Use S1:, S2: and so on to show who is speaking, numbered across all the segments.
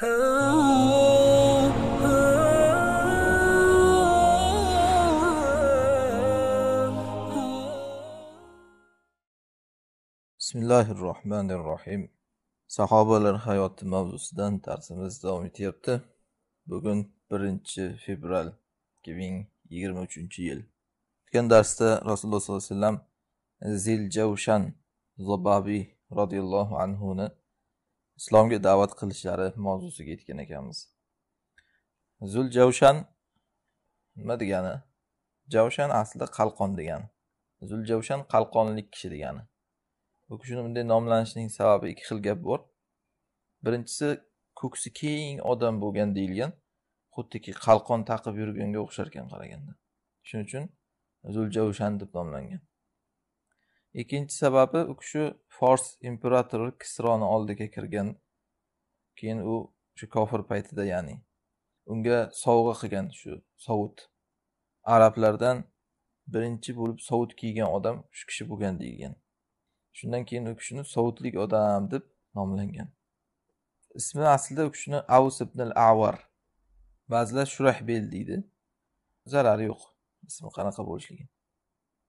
S1: bismillahi rohmanir rohim sahobalar hayoti mavzusidan darsimiz davom etyapti bugun birinchi fevral ikki ming yigirma uchinchi yil o'tgan darsda rasululloh sollallohu alayhi vasallam ziljavshan zobabiy roziyallohu anhuni islomga da'vat qilishlari mavzusiga yetgan ekanmiz zul javshan nima degani javshan aslida qalqon degani zul javshan qalqonlik kishi degani bu kishini bunday nomlanishining sababi ikki xil gap bor birinchisi ko'ksi keng odam bo'lgan deyilgan xuddiki qalqon taqib yurganga o'xshar ekan qaraganda shuning uchun zuljavshan deb nomlangan ikkinchi sababi u kishi fors imperatori kisroni oldiga kirgan keyin u shu kofir paytida ya'ni unga sovg'a qilgan shu sovut arablardan birinchi bo'lib sovut kiygan odam shu kishi bo'lgan deyilgan shundan keyin u kishini sovutlik odam deb nomlangan ismi aslida u kishini avs ibn al avar ba'zilar shurahbel deydi zarari yo'q ismi qanaqa bo'lishligi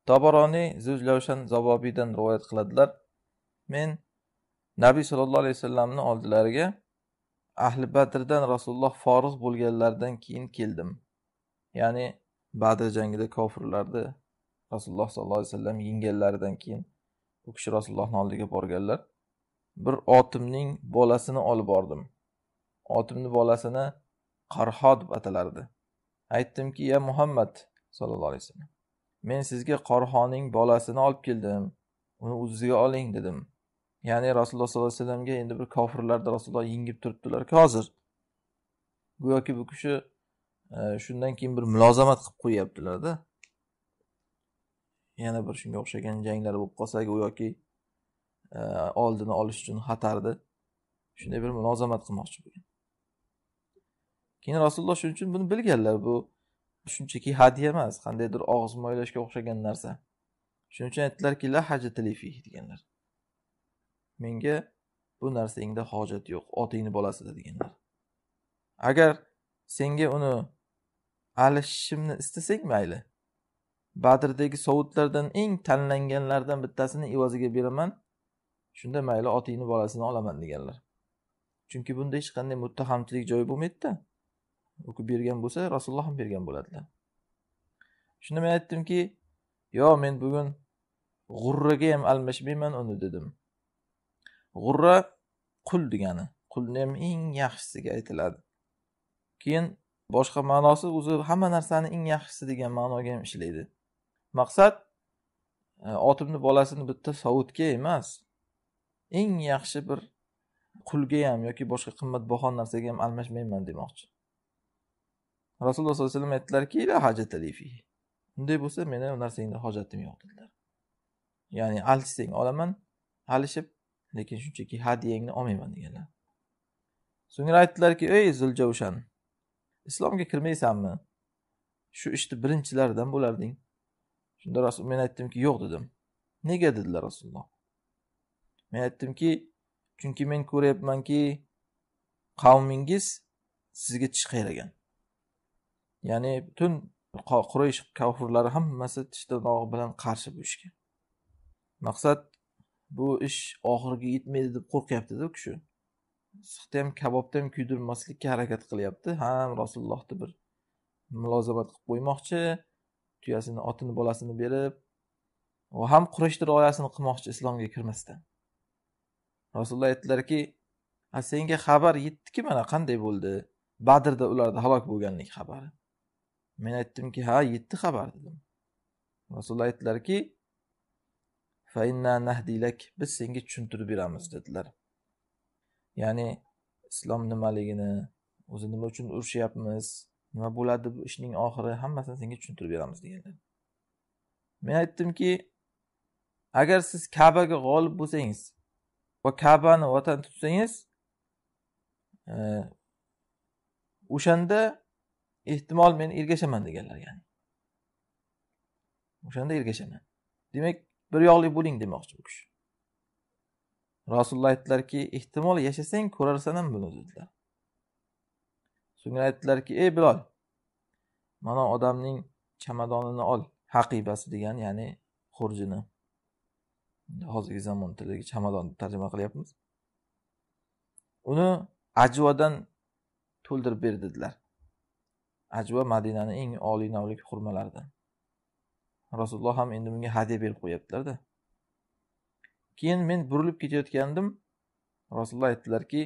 S1: toboroniy zujlavshan zabobiydan rivoyat qiladilar men nabiy sollallohu alayhi vasallamni oldilariga ahli badrdan rasululloh forig' bo'lganlaridan keyin keldim ya'ni badr jangida kofirlarni rasululloh sollallohu alayhi vasallam yengganlaridan keyin u kishi rasulullohni oldiga borganlar bir otimning bolasini olib bordim otimni bolasini qarho deb atalardi aytdimki ya muhammad sallallohu alayhi vasallam Men sizga qorxonning bolasini olib keldim, uni o'zizga oling dedim. Ya'ni Rasululloh sollallohu alayhi vasallamga endi bir kofirlarni Rasululloh yengib turibdilar-ku hozir. Go'yoki bu kishi e, shundan keyin bir mulozamat qilib qo'yyaptilarda da Yana bir shunga o'xshagan janglar bo'lib qolsa go'yoki e, oldini olish uchun xatarni Shunday bir mulozamat qilmoqchi bo'lgan. Keyin Rasululloh shuning uchun buni bilganlar bu. shunchaki hadya emas qandaydir og'iz moylashga o'xshagan narsa shuning uchun aytdilarki la hajatilifi deganlar menga bu narsangda hojat yo'q otingni bolasida deganlar agar senga uni alishishimni istasang mayli badrdagi sovutlardan eng tanlanganlardan bittasini evaziga beraman shunda mayli otingni bolasini olaman deganlar chunki bunda hech qanday muttahamchilik joyi bo'lmaydida o'qib bergan bo'lsa rasululloh ham bergan bo'ladilar shunda men aytdimki yo men bugun g'urraga ham almashmayman uni dedim g'urra qul degani qulni ham eng yaxshisiga aytiladi keyin boshqa ma'nosi o'zi hamma narsani eng yaxshisi degan ma'noga ham ishlaydi maqsad e, otimni bolasini bitta sovutga emas eng yaxshi bir qulga ham yoki boshqa qimmatbaho narsaga ham almashmayman demoqchi rasululloh sollallohu alayhi vasallam aytdilarki la hajata fihi unday bo'lsa meni u narsangda hojatim yo'q dedilar ya'ni alishsang olaman alishib lekin shunchaki hadyangni olmayman deganlar so'ngra aytdilarki ey zuljavshan islomga kirmaysanmi shu ishni işte birinchilaridan bo'larding shunda rasul men aytdimki yo'q dedim nega dedilar rasululloh men aytdimki chunki men ko'ryapmanki qavmingiz sizga tish qayragan ya'ni butun quraysh kofirlari hammasi tishtanog'i bilan qarshi bu ishga maqsad bu ish oxiriga yetmaydi deb qo'rqyaptida u kishi issiqda ham kabobda ham kuydirmaslikka harakat qilyapti ham rasulullohni bir mulozamat qilib qo'ymoqchi tuyasini otini bolasini berib va ham qurishni rioyasini qilmoqchi islomga kirmasdan rasululloh aytdilarki senga xabar yetdiki mana qanday bo'ldi badrda ularda halok bo'lganlik xabari men aytdimki ha yetdi xabar dedim rasululloh aytdilarki biz senga tushuntirib beramiz dedilar ya'ni islom nimaligini o'zi nima uchun urushyapmiz nima bo'ladi bu ishning oxiri hammasini senga tushuntirib beramiz deganlar men aytdimki agar siz kabaga g'olib bo'lsangiz va kabani vatan tutsangiz e, o'shanda ehtimol men ergashaman deganlar ya'ni o'shanda ergashaman demak bir yoqli bo'ling demoqchi u kishi rasululloh aytdilarki ehtimol yashasang ko'rarsan ham buni dedilar so'ngra aytdilarki ey bilol mana odamning chamadonini ol haqibasi degan ya'ni xurjini hozirgi zamon tilidagi chamadon deb tarjima qilyapmiz uni ajvadan to'ldirib ber dedilar ajwa madinani eng oliy navlik xurmalaridan rasululloh ham endi bunga hadya berib qo'yyaptilarda keyin men burilib ketayotgandim rasululloh aytdilarki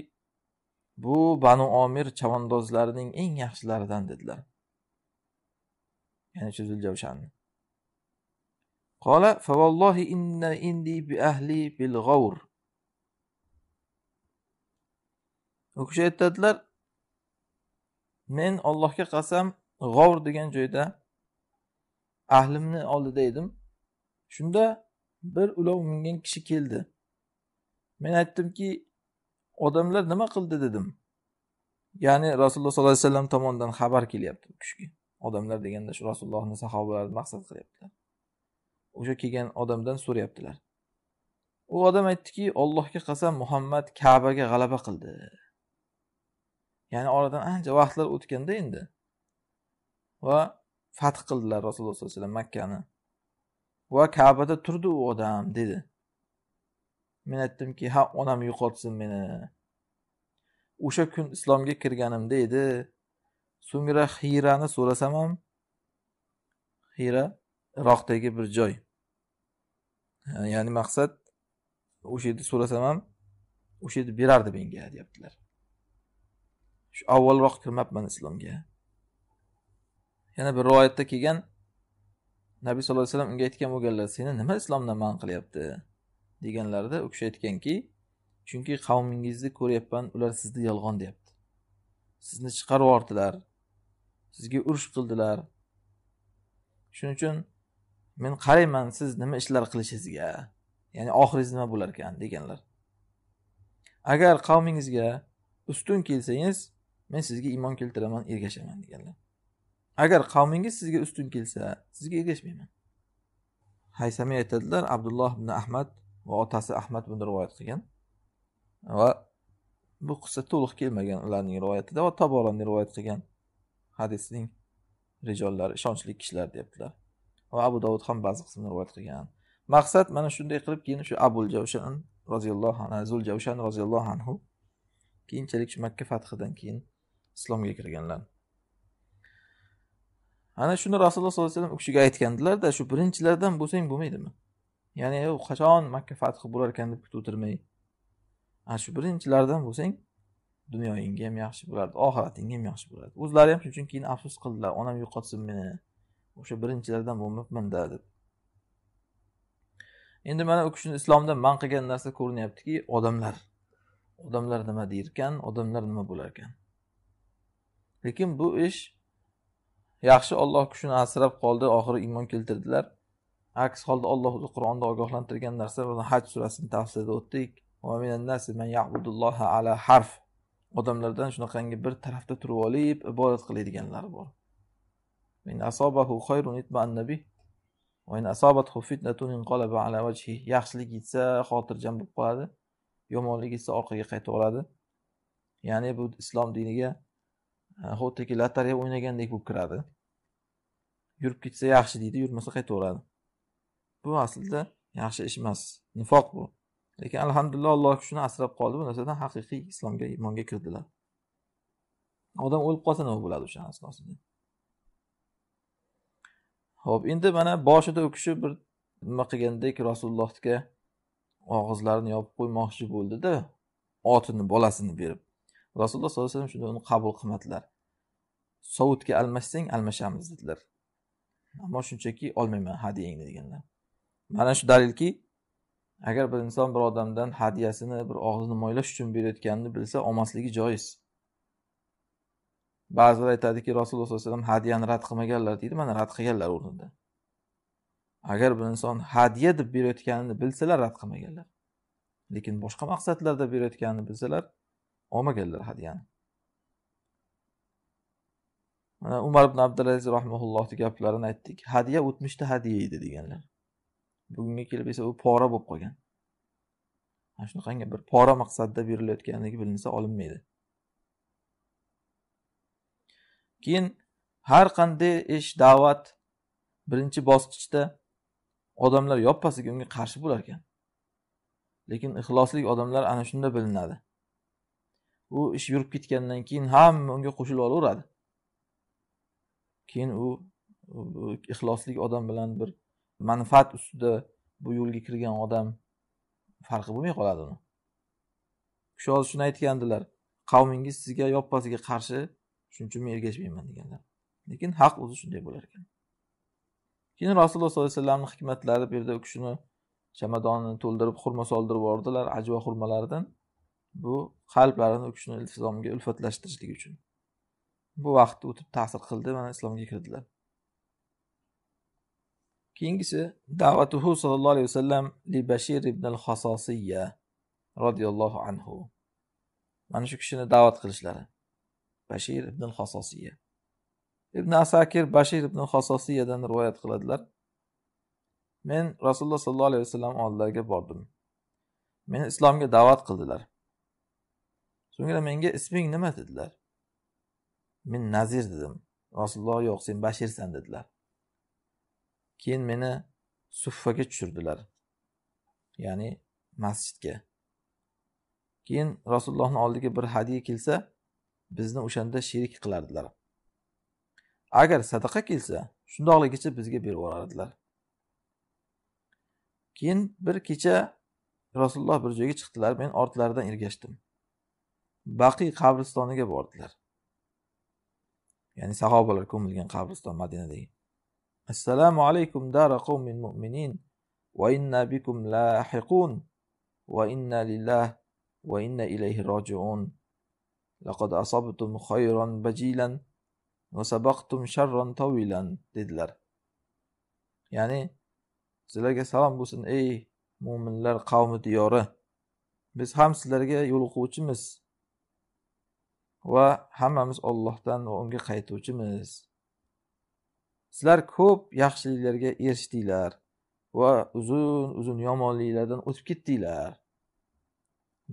S1: bu banu omir chavandozlarining eng yaxshilaridan dedilar ya'ni shu qola favallohi inna indi bi ahli bil g'avr u kishi aytadilar men ollohga qasam g'ovr degan joyda ahlimni oldida edim shunda bir ulov mingan kishi keldi men aytdimki odamlar nima qildi dedim ya'ni rasululloh sollallohu alayhi vasallam tomonidan xabar kelyapti u kishiga odamlar deganda shu rasulullohni sahobalari maqsad qilyaptilar o'sha kelgan odamdan so'rayaptilar u odam aytdiki ollohga qasam muhammad kabaga g'alaba qildi ya'ni oradan ancha vaqtlar o'tganda endi va fath qildilar rasululloh sollallohu alayhi vasallam makkani va kabada turdi u odam dedi men aytdimki ha onam yo'qotsin meni o'sha kun islomga kirganimda edi so'ngra xirani so'rasam ham xira iroqdagi bir joy ya'ni maqsad o'sha yerda so'rasam ham o'sha yerda berardi menga deyaptilar shu avvalroq kirmabman islomga yana bir rivoyatda kelgan nabiy sallallohu alayhi vasallam unga aytgan bo'lganlar seni nima islomdan man qilyapti deganlarida u kishi aytganki chunki qavmingizni ko'ryapman ular sizni yolg'on deyapti sizni chiqarib yubordilar sizga urush qildilar shuning uchun men qarayman siz nima ishlar qilishingizga ya'ni oxiringiz nima bo'larkan deganlar agar qavmingizga ustun kelsangiz men sizga iymon keltiraman ergashaman deganlar agar qavmingiz sizga ustun kelsa sizga ergashmayman haysamiy aytadilar abdulloh ibn ahmad va otasi ahmad buni rivoyat qilgan va bu qissa to'liq kelmagan ularning rivoyatida va toboroni rivoyat qilgan hadisning rijollari ishonchli kishilar deyaptilar va abu dovud ham ba'zi qismini rivoyat qilgan maqsad mana shunday qilib keyin shu abul javshan roziyallohu anhu zul javshan roziyallohu anhu keyinchalik shu makka fathidan keyin islomga kirganlar ana shuni rasululloh sollallohu alayhi vasallam u kishiga aytgandilarda shu birinchilardan bo'lsang bo'lmaydimi ya'ni u qachon makka fathi bo'lar ekan deb kutib o'tirmay ana shu birinchilardan bo'lsang dunyoyingga ham yaxshi bo'lardi oxiratingga ham yaxshi bo'lardi o'zlari ham shuning uchun keyin afsus qildilar onam yo'qotsin meni o'sha birinchilardan bo'lmabmanda deb endi mana u kishini islomdan man qilgan narsa ko'rinyaptiki odamlar odamlar nima deyarkan odamlar nima bo'lar ekan lekin bu ish yaxshi olloh kishini asrab qoldi oxiri iymon keltirdilar aks holda olloh o'zi qur'onda ogohlantirgan narsa haj surasini tafsirida o'tdik ala harf odamlardan shunaqangi bir tarafda turib olib ibodat qiladiganlar bor yaxshilik yetsa xotirjam bo'lib qoladi yomonlik yetsa orqaga qaytib oladi ya'ni bu islom diniga xuddiki lotereya o'ynagandek bo'lib kiradi yurib ketsa yaxshi deydi yurmasa qaytaveradi bu aslida yaxshi ish emas nifoq bu lekin alhamdulillah alloh shuni asrab qoldi bu narsadan haqiqiy islomga iymonga kirdilar odam o'lib qolsa nima bo'ladi o'sha asnosida ho'p endi mana boshida u kishi bir nima qilgandek rasulullohga og'izlarini yopib qo'ymoqchi bo'ldida otini bolasini berib rasululloh sollallohu alayhi vasallam shunda uni qabul qilmadilar sovutga almashsang almashamiz dedilar ammo shunchaki olmayman hadyangni deganlar mana shu dalilki agar bir inson bir odamdan hadiyasini bir og'zini moylash uchun berayotganini bilsa olmasligi joiz ba'zilar aytadiki rasululloh sollallohu alayhi vasallam hadiyani rad qilmaganlar deydi mana rad qilganlar o'rnida agar bir inson hadya deb berayotganini bilsalar rad qilmaganlar lekin boshqa maqsadlarda berayotganini bilsalar olmaganlar hadyani mana umar ibn abdulaziz rahmaullohni gaplarini aytdik hadya o'tmishda hadya edi deganlar bugunga kelib esa u pora bo'lib qolgan mana shunaqangi bir pora maqsadida berilayotganligi bilinsa olinmaydi keyin har qanday ish da'vat birinchi bosqichda odamlar yoppasiga unga qarshi bo'lar ekan lekin ixlosli odamlar ana shunda bilinadi u ish yurib ketgandan keyin hamma unga qo'shilib olaveradi keyin u ixlosli odam bilan bir manfaat ustida bu yo'lga kirgan odam farqi bo'lmay qoladi uni shu hozir shuni aytgandilar qavmingiz sizga yoppasiga qarshi shuning uchun men ergashmayman deganlar lekin haq o'zi shunday bo'lar ekan keyin rasululloh sollallohu alayhi vasallamni hikmatlari bu yerda u kishini chamadonini to'ldirib xurma soldirib yubordilar ajva xurmalaridan bu qalblarini u kishini islomga ulfatlashtirishlik uchun bu vaqt o'tib ta'sir qildi mana islomga kirdilar keyingisi davatuhu sallallohu alayhi vasallam li bashir ibn al hasosiya roziyallohu anhu mana shu kishini da'vat qilishlari bashir ibn al hasosiya ibn asakir bashir ibn hasosiyadan rivoyat qiladilar men rasululloh sollallohu alayhi vasallam oldilariga bordim meni islomga da'vat qildilar so'ngra menga isming nima dedilar men nazir dedim rasululloh yo'q sen bashirsan dedilar keyin meni suffaga tushirdilar ya'ni masjidga keyin rasulullohni oldiga bir hadya kelsa bizni o'shanda sherik qilardilar agar sadaqa kelsa shundoqligicha bizga berib yuborardilar keyin bir kecha rasululloh bir joyga chiqdilar men ortlaridan ergashdim baqiy qabristoniga bordilar ya'ni sahobalar ko'milgan qabriston madinadagi assalomu alaykum dara qavmin mu'minin va inna bikum lahiqun va inna lillah va inna ilayhi rojiun laqad asabtum khayran bajilan va sabaqtum sharran tawilan dedilar ya'ni sizlarga salom bo'lsin ey mo'minlar qavmi diyori biz ham sizlarga yo'liquvchimiz va hammamiz ollohdan va unga qaytuvchimiz sizlar ko'p yaxshiliklarga erishdinglar va uzun uzun yomonliklardan o'tib ketdinglar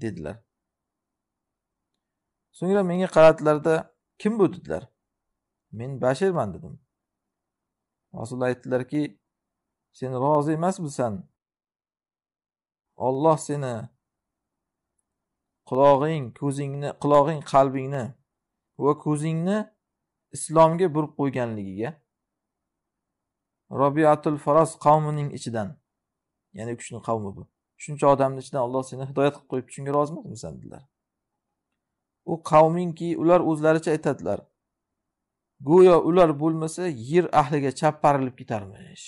S1: dedilar so'ngra menga qaradilarda kim bu dedilar men bashirman dedim rasululloh aytdilarki sen rozi emasmisan olloh seni qulog'ing, ko'zingni, qulog'ing qalbingni va ko'zingni islomga burib qo'yganligiga Robiatul Faros qavmining ichidan ya'ni u kishini qavmi bu. Shuncha odamning ichidan Alloh seni hidoyat qilib qo'yibdi shunga rozimisan dedilar. U qavmingki, ular o'zlaricha aytadilar. Go'yo ular bo'lmasa, yer ahliga chapparilib ketarmish.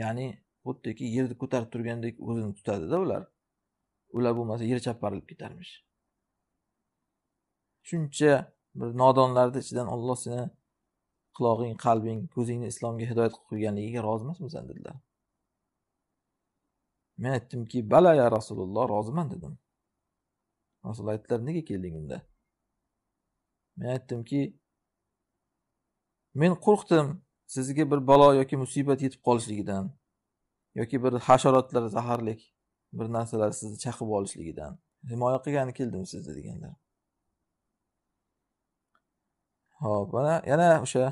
S1: Ya'ni xuddiki yerni ko'tarib turgandek o'zini tutadida ular. ular bo'lmasa yer chaparilib ketarmish shuncha bir nodonlarni ichidan olloh seni qulog'ing qalbing ko'zingni islomga hidoyat qilib qo'yganligiga rozi emasmisan dedilar men aytdimki bala ya rasululloh roziman dedim rasululloh aytdilar nega kelding unda men aytdimki men qo'rqdim sizga bir balo yoki musibat yetib qolishligidan yoki bir hasharotlar zaharlik bir narsalar sizni chaqib olishligidan himoya qilgani keldim sizni deganlar ho'p mana yana o'sha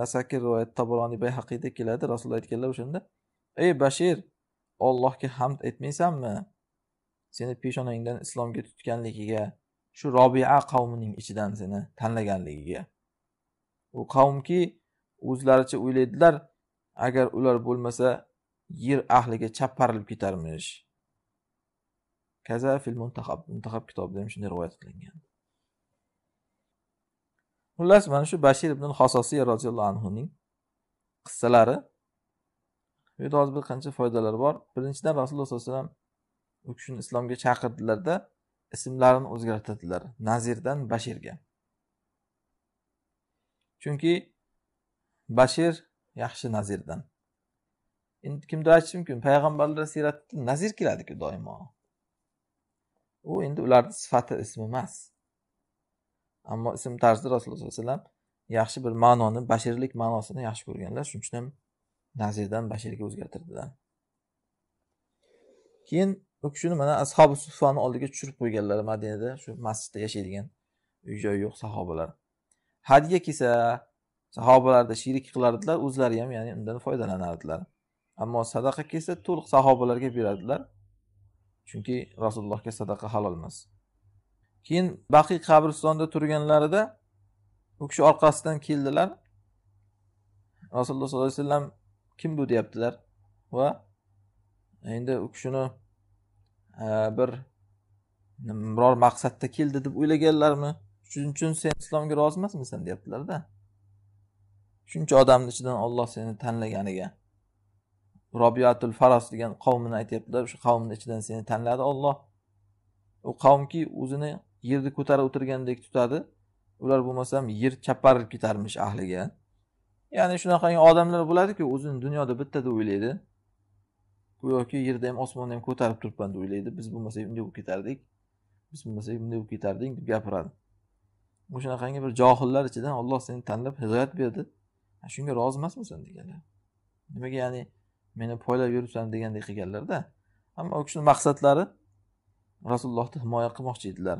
S1: nasakir rivoyat taboroniy bayhaqiyda keladi rasululloh aytganlar o'shanda ey bashir ollohga hamd aytmaysanmi seni peshonangdan islomga tutganligiga shu robia qavmining ichidan seni tanlaganligiga u qavmki o'zlaricha o'ylaydilar agar ular bo'lmasa yer ahliga chaparilib ketarmish Kaza fil muntaxab muntaxab kitobida ham shunday rivoyat qilingan xullas mana shu bashir ibn hasosiy roziyallohu anhuning qissalari bu yerda hozir bir qancha foydalar bor birinchidan rasululloh sallallohu alayhi vasallam u kishini islomga chaqirdilarda ismlarini o'zgartirdilar nazirdan bashirga chunki bashir yaxshi nazirdan endi kimdir aytishi mumkin payg'ambarlar siyratidan nazir keladiku doimo u endi ularni sifati ismi emas ammo ism tarzida rasululloh sallallohu alayhi vasallam yaxshi bir ma'noni bashirlik ma'nosini yaxshi ko'rganlar shuning uchun ham nazirdan bashirga o'zgartirdilar keyin u kishini mana ashobi sufani oldiga tushirib qo'yganlar madinada shu masjidda yashaydigan uy joyi yo'q sahobalar hadya kelsa sahobalarda shirik qilardilar o'zlari ham ya'ni undan foydalanardilar ammo sadaqa kelsa to'liq sahobalarga berardilar chunki rasulullohga sadaqa halol emas keyin baqiy qabristonda turganlarida u kishi orqasidan keldilar rasululloh sollallohu alayhi vasallam kim bu deyaptilar va endi u kishini e, bir biror maqsadda keldi deb o'ylaganlarmi shuning uchun sen islomga rozi emasmisan deyaptilarda shuncha odamni ichidan olloh seni tanlaganiga robiyatul faros degan qavmini aytyaptilar o'sha qavmni ichidan seni tanladi olloh u qavmki o'zini yerni ko'tarib o'tirgandek tutadi ular bo'lmasam yer chaparib ketarmish ahliga ya'ni shunaqangi odamlar bo'ladiku o'zini dunyoda bitta deb o'ylaydi go'yoki yerda ham osmonda ham ko'tarib turibman deb o'ylaydi biz bo'lmasak bunday bo'lib ketardik biz bo'lmasak bunday bo'lib ketarding deb gapiradi o'shanaqangi bir johillar ichidan olloh seni tanlab hidoyat berdi shunga rozi emasmisan deganlar nimaga ya'ni meni poylab yuribsan degandek qilganlarda ammo u kishini maqsadlari rasulullohni himoya qilmoqchi edilar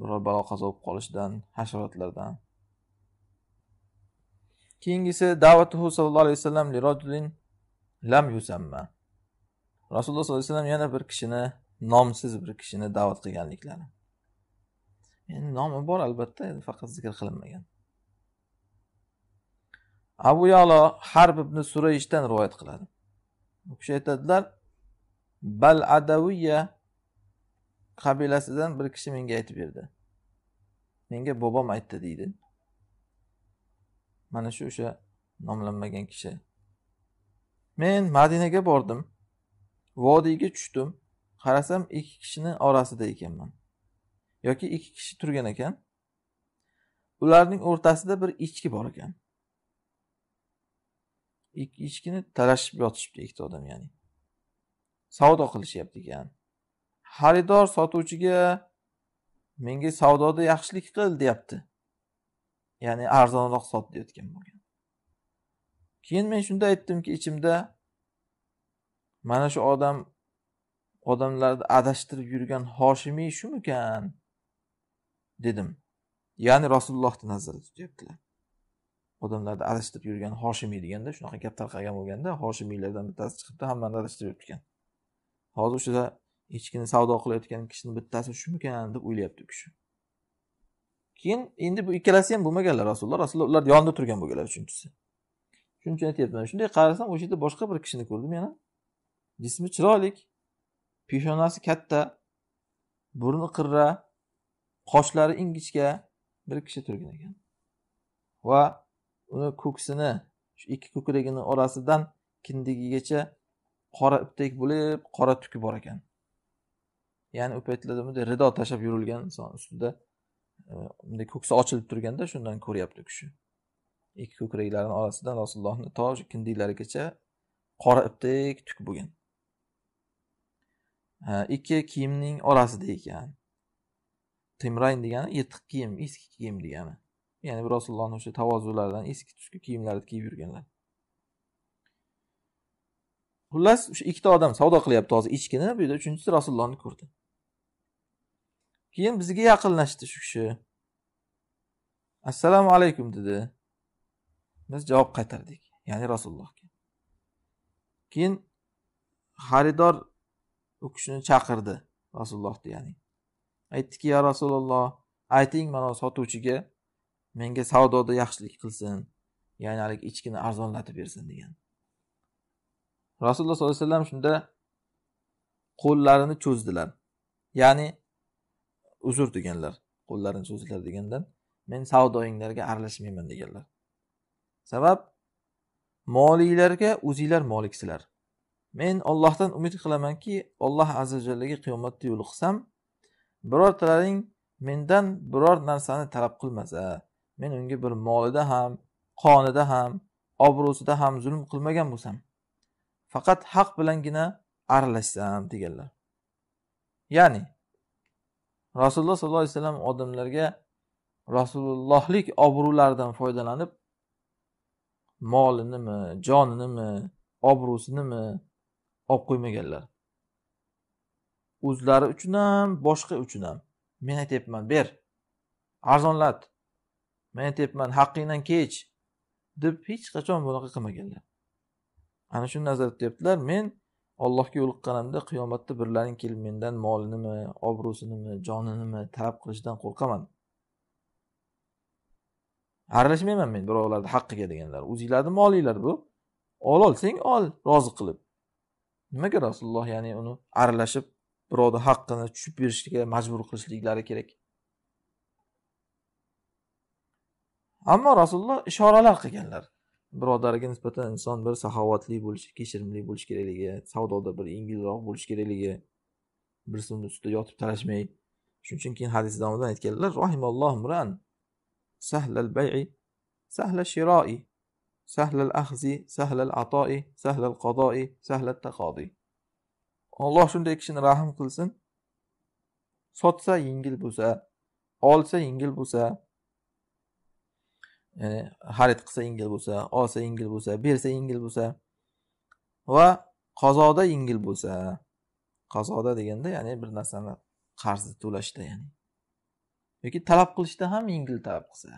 S1: biror balo qazo bo'lib qolishdan hasharotlardan keyingisi davatuhu sallallohu alayhi vasallam lam yusamma rasululloh sollallohu alayhi vasallam yana bir kishini nomsiz bir kishini da'vat qilganliklari endi nomi bor albatta endi faqat zikr qilinmagan abu yalo harb ibn surayishdan rivoyat qiladi u kishi aytadilar bal adaviya qabilasidan bir kishi menga aytib berdi menga bobom aytdi deydi mana shu o'sha nomlanmagan kishi men madinaga bordim vodiyga tushdim qarasam ikki kishini orasida ekanman yoki ikki kishi turgan ekan ularning o'rtasida bir echki bor ekan ikki echkini talashib yotishibdi ikkita odam ya'ni savdo qilishyapti ekan xaridor sotuvchiga menga savdoda yaxshilik qil deyapti ya'ni arzonroq sot deyotgan bo'lgan keyin men shunda aytdimki ichimda mana shu odam odamlarni adashtirib yurgan hoshimiy shumikan dedim ya'ni rasulullohni nazarda tutyaptilar odamlarni adashtirib yurgan hoshimiy deganda shunaqa gap tarqalgan bo'lganda hoshimiylardan bittasi chiqibdi hammani adashtirib yuribdikan hozir o'sha echkini savdo qilayotgan kishini bittasi shumikan deb o'ylayapti u kishi keyin endi bu ikkalasi ham bo'lmaganlar rasululloh rasululloh ularni yonida turgan bo'lganlar uchinchisi shuning uchun aytyapman shunday qarasam o'sha yerda boshqa bir kishini ko'rdim yana jismi chiroyli peshonasi katta burni qirra qoshlari ingichka bir kishi turgan ekan va uni ko'ksini shu ikki ko'kragini orasidan kindigigacha qora ipdek bo'lib qora tuki bor ekan ya'ni u paytlarda bunday rido tashlab yurilgan inson ustida e, bunday ko'ksi ochilib turganda shundan ko'ryapti kishi ikki ko'kraklarini orasidan rasulullohni to kindiklarigacha qora ipdek tuk bo'lgan ikki kiyimning orasida ekan temrayn degani yirtiq kiyim eski kiyim degani ya'ni rasulullohni o'sha tavozularidan eski tuski kiyimlarni kiyib yurganlar xullas o'sha ikkita odam savdo qilyapti hozir echkini bu yerda uchinchisi rasulullohni ko'rdi keyin bizga yaqinlashdi shu kishi assalomu alaykum dedi biz javob qaytardik ya'ni rasulullohga keyin xaridor u kishini chaqirdi rasulullohni ya'ni aytdiki ya rasululloh ayting mana sotuvchiga menga savdoda yaxshilik qilsin ya'ni haligi echkini arzonlatib bersin degan rasululloh sollallohu alayhi vasallam shunda qo'llarini cho'zdilar ya'ni uzr deganlar qo'llarini cho'zdilar degandan men savdoyinglarga aralashmayman deganlar sabab moliylarga o'zinglar moliksizlar men ollohdan umid qilamanki olloh azza vajallaga qiyomatda yo'liqsam birortalaring mendan biror narsani talab qilmasa men unga bir molida ham qonida ham obro'sida ham zulm qilmagan bo'lsam faqat haq bilangina aralashsam deganlar ya'ni rasululloh sollallohu alayhi vasallam odamlarga rasulullohlik obro'laridan foydalanib molinimi joninimi obro'sinimi olib qo'ymaganlar o'zlari uchun ham boshqa uchun ham men aytyapman ber arzonlat men aytyapman haqqingdan kech deb hech qachon bunaqa qilmaganlar ana shuni nazarda tutyaptilar men ollohga yo'liqqanimda qiyomatda birlaring kelib mendan molinimi obro'sinimi joninimi talab qilishdan qo'rqaman aralashmayman men birovlarni haqqiga deganlar o'zinglarni molinglar bu olsang ol rozi qilib nimaga rasululloh ya'ni uni aralashib birovni haqqini tushib berishga majbur qilishliklari kerak ammo rasululloh ishoralar qilganlar birodariga nisbatan inson bir saxovatli bo'lishi kechirimli bo'lishi kerakligi savdoda bir yengilroq bo'lishi kerakligi bir suvni ustida yotib talashmay shuning uchun keyin hadis davomida aytganlar rohimalloh muran sahlal bayi sahla shiroi sahlal ahzi sahlal atoi sahlal qadoi sahlal taqodi olloh shunday kishini rahm qilsin sotsa yengil bo'lsa olsa yengil bo'lsa xarid qilsa yengil bo'lsa olsa yengil bo'lsa bersa yengil bo'lsa va qazoda yengil bo'lsa qazoda deganda ya'ni bir narsani qarzni to'lashda ya'ni yoki talab qilishda ham yengil talab qilsa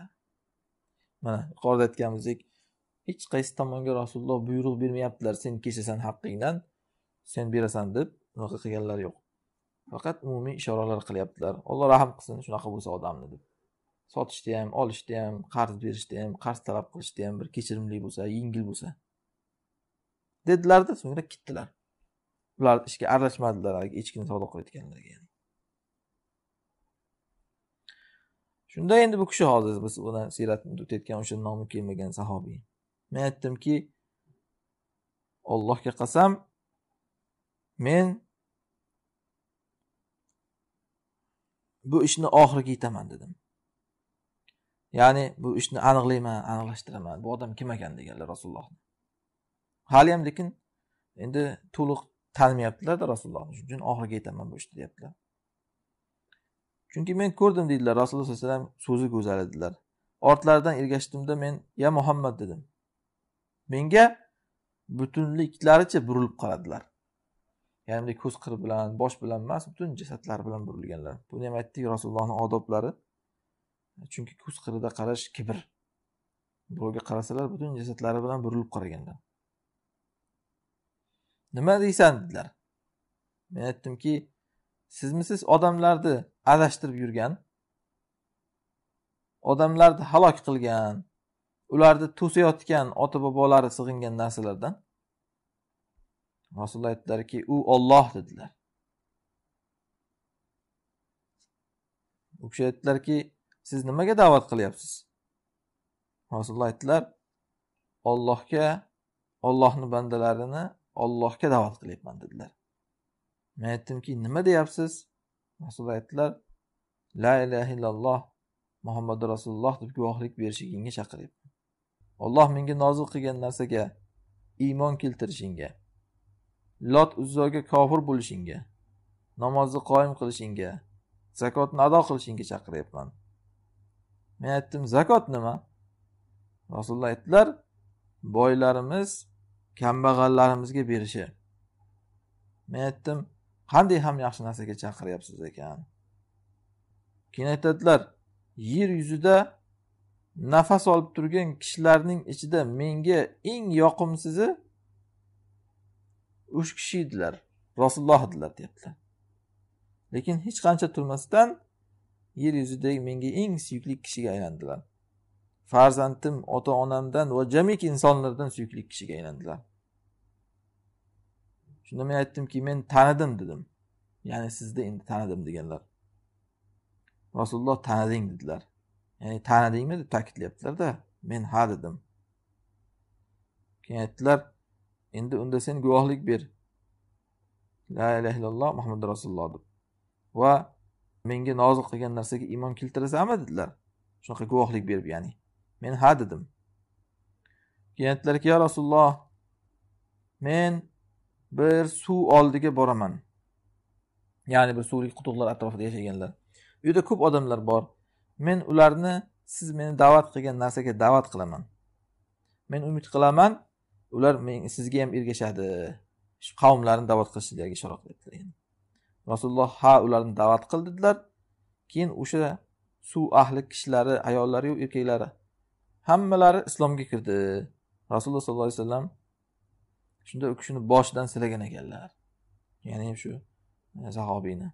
S1: mana yuqorida aytganimizdek hech qaysi tomonga rasululloh buyruq bermayaptilar sen kechasan haqqingdan sen berasan deb unaqa qilganlar yo'q faqat umumiy ishoralar qilyaptilar alloh rahm qilsin shunaqa bo'lsa odamni deb sotishda ham olishda ham qarz berishda ham qarz talab qilishda ham bir kechirimli bo'lsa yengil bo'lsa dedilarda so'ngra ketdilar ular ishga aralashmadilar haligi echkini savdo qilayotganlarga yani. shunda endi bu kishi hozir biz uni siyratni o'tayotgan o'sha nomi kelmagan sahobiy men aytdimki allohga qasam men bu ishni oxiriga yetaman dedim ya'ni bu ishni aniqlayman aniqlashtiraman bu odam kim ekan deganlar rasulullohni hali ham lekin endi to'liq tanimayaptilarda rasulullohni shuning uchun oxiriga yetaman bu ishni deyaptilar chunki men ko'rdim deydilar rasululloh sallallohu alayhi vasallam so'zi go'zal edilar ortlaridan ergashdimda men ya muhammad dedim menga butunliklaricha burilib qaradilar ya'ni ko'z qir bilan bosh bilan emas butun jasadlari bilan burilganlar buni ham aytdik rasulullohni odoblari chunki ko'z qirida qarash kibr birovga qarasalar butun jasadlari bilan burilib qaraganlar nima deysan dedilar men aytdimki sizmisiz odamlarni adashtirib yurgan odamlarni halok qilgan ularni to'sayotgan ota bobolari sig'ingan narsalardan rasululloh aytdilarki u olloh dedilar u kishi aytdilarki siz nimaga da'vat qilyapsiz rasululloh aytdilar ollohga ollohni bandalarini ollohga da'vat qilyapman dedilar men aytdimki nima deyapsiz rasululloh aytdilar la illaha illalloh muhammad rasululloh deb guvohlik berishligingga chaqiryapman olloh menga nozil qilgan narsaga iymon keltirishingga lot uzzoga kofir bo'lishingga namozni qoyim qilishingga zakotni ado qilishingga chaqiryapman men aytdim zakot nima rasululloh aytdilar boylarimiz kambag'allarimizga berishi men aytdim qanday ham yaxshi narsaga chaqiryapsiz ekan keyin aytadilar yer yuzida nafas olib turgan kishilarning ichida menga eng yoqimsizi o'sha kishi edilar rasululloh edilar deyaptilar lekin hech qancha turmasdan yer yuzidagi menga eng suyukli kishiga aylandilar farzandim ota onamdan va jamiki insonlardan suyukli kishiga aylandilar shunda men aytdimki men tanidim dedim ya'ni sizni endi tanidim deganlar rasululloh taniding dedilar ya'ni tanidingmi deb ta'kidlayaptilarda men ha dedim keyin aytdilar endi unda sen guvohlik ber la ilaha illalloh muhammad rasululloh deb va menga nozil qilgan narsaga iymon keltirasanmi dedilar shunaqa guvohlik berib ya'ni men ha dedim keyin aytdilarki yo rasululloh men bir suv oldiga boraman ya'ni bir suvlik quduqlar atrofida yashaganlar u yerda ko'p odamlar bor men ularni siz meni da'vat qilgan narsaga da'vat qilaman men umid qilaman ular men sizga ham ergashadi shu qavmlarni da'vat qilishlariga ishora qilyaptilar rasululloh ha ularni da'vat qil dedilar keyin o'sha suv ahli kishilari ayollariyu erkaklari hammalari islomga kirdi rasululloh sollallohu alayhi vasallam shunda u kishini boshidan silagan ekanlar ya'ni shu e, sahobiyni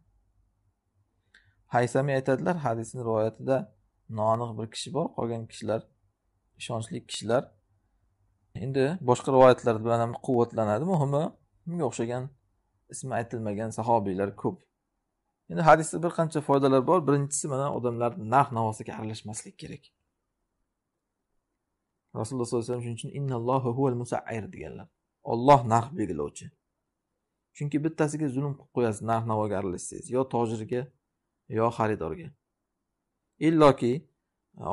S1: haysami aytadilar hadisni rivoyatida noaniq bir kishi bor qolgan kishilar ishonchli kishilar endi boshqa rivoyatlar bilan ham quvvatlanadi muhimi bunga o'xshagan ismi aytilmagan sahobiylar ko'p endi hadisda bir qancha foydalar bor birinchisi mana odamlar narx navosiga aralashmaslik kerak rasululloh sollallohu alayhi vasallam shuning uchun innallohu huval deganlar olloh narx belgilovchi chunki bittasiga zulm qilib qo'yasiz narx navoga aralashsangiz yo tojirga yo xaridorga illoki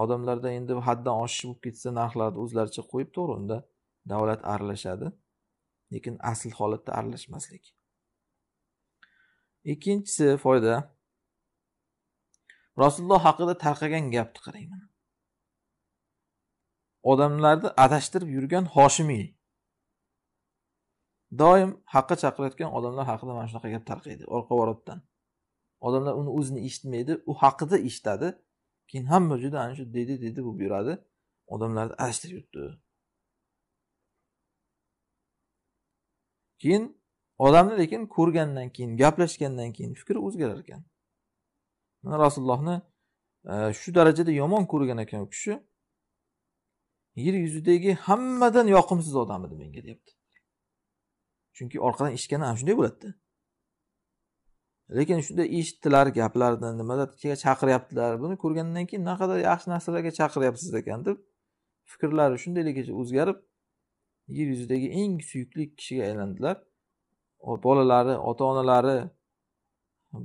S1: odamlarda endi haddan oshish bo'lib ketsa narxlarni o'zlaricha qo'yib to'g'ri unda davlat aralashadi lekin asl holatda aralashmaslik ikkinchisi foyda rasululloh haqida tarqagan gapni qarang mana odamlarni adashtirib yurgan hoshimiy doim haqqa chaqirayotgan odamlar haqida mana shunaqa gap tarqaydi orqa vorotdan odamlar uni o'zini eshitmaydi u haqida eshitadi keyin hamma juda ana shu dedi dedi bo'lib yuradi odamlarni adashtirib yuribdi keyin odamni lekin ko'rgandan keyin gaplashgandan keyin fikri o'zgarar ekan mana rasulullohni e, shu darajada yomon ko'rgan ekan u kishi yer yuzidagi hammadan yoqimsiz odam edi menga deyapti chunki orqadan eshitgani ana shunday bo'ladida lekin shunday eshitdilar gaplarni nimalar chaqiryaptilar buni ko'rgandan keyin naqadar yaxshi narsalarga chaqiryapsiz ekan deb fikrlari shundayligicha o'zgarib yer yuzidagi eng suyukli kishiga aylandilar bolalari ota onalari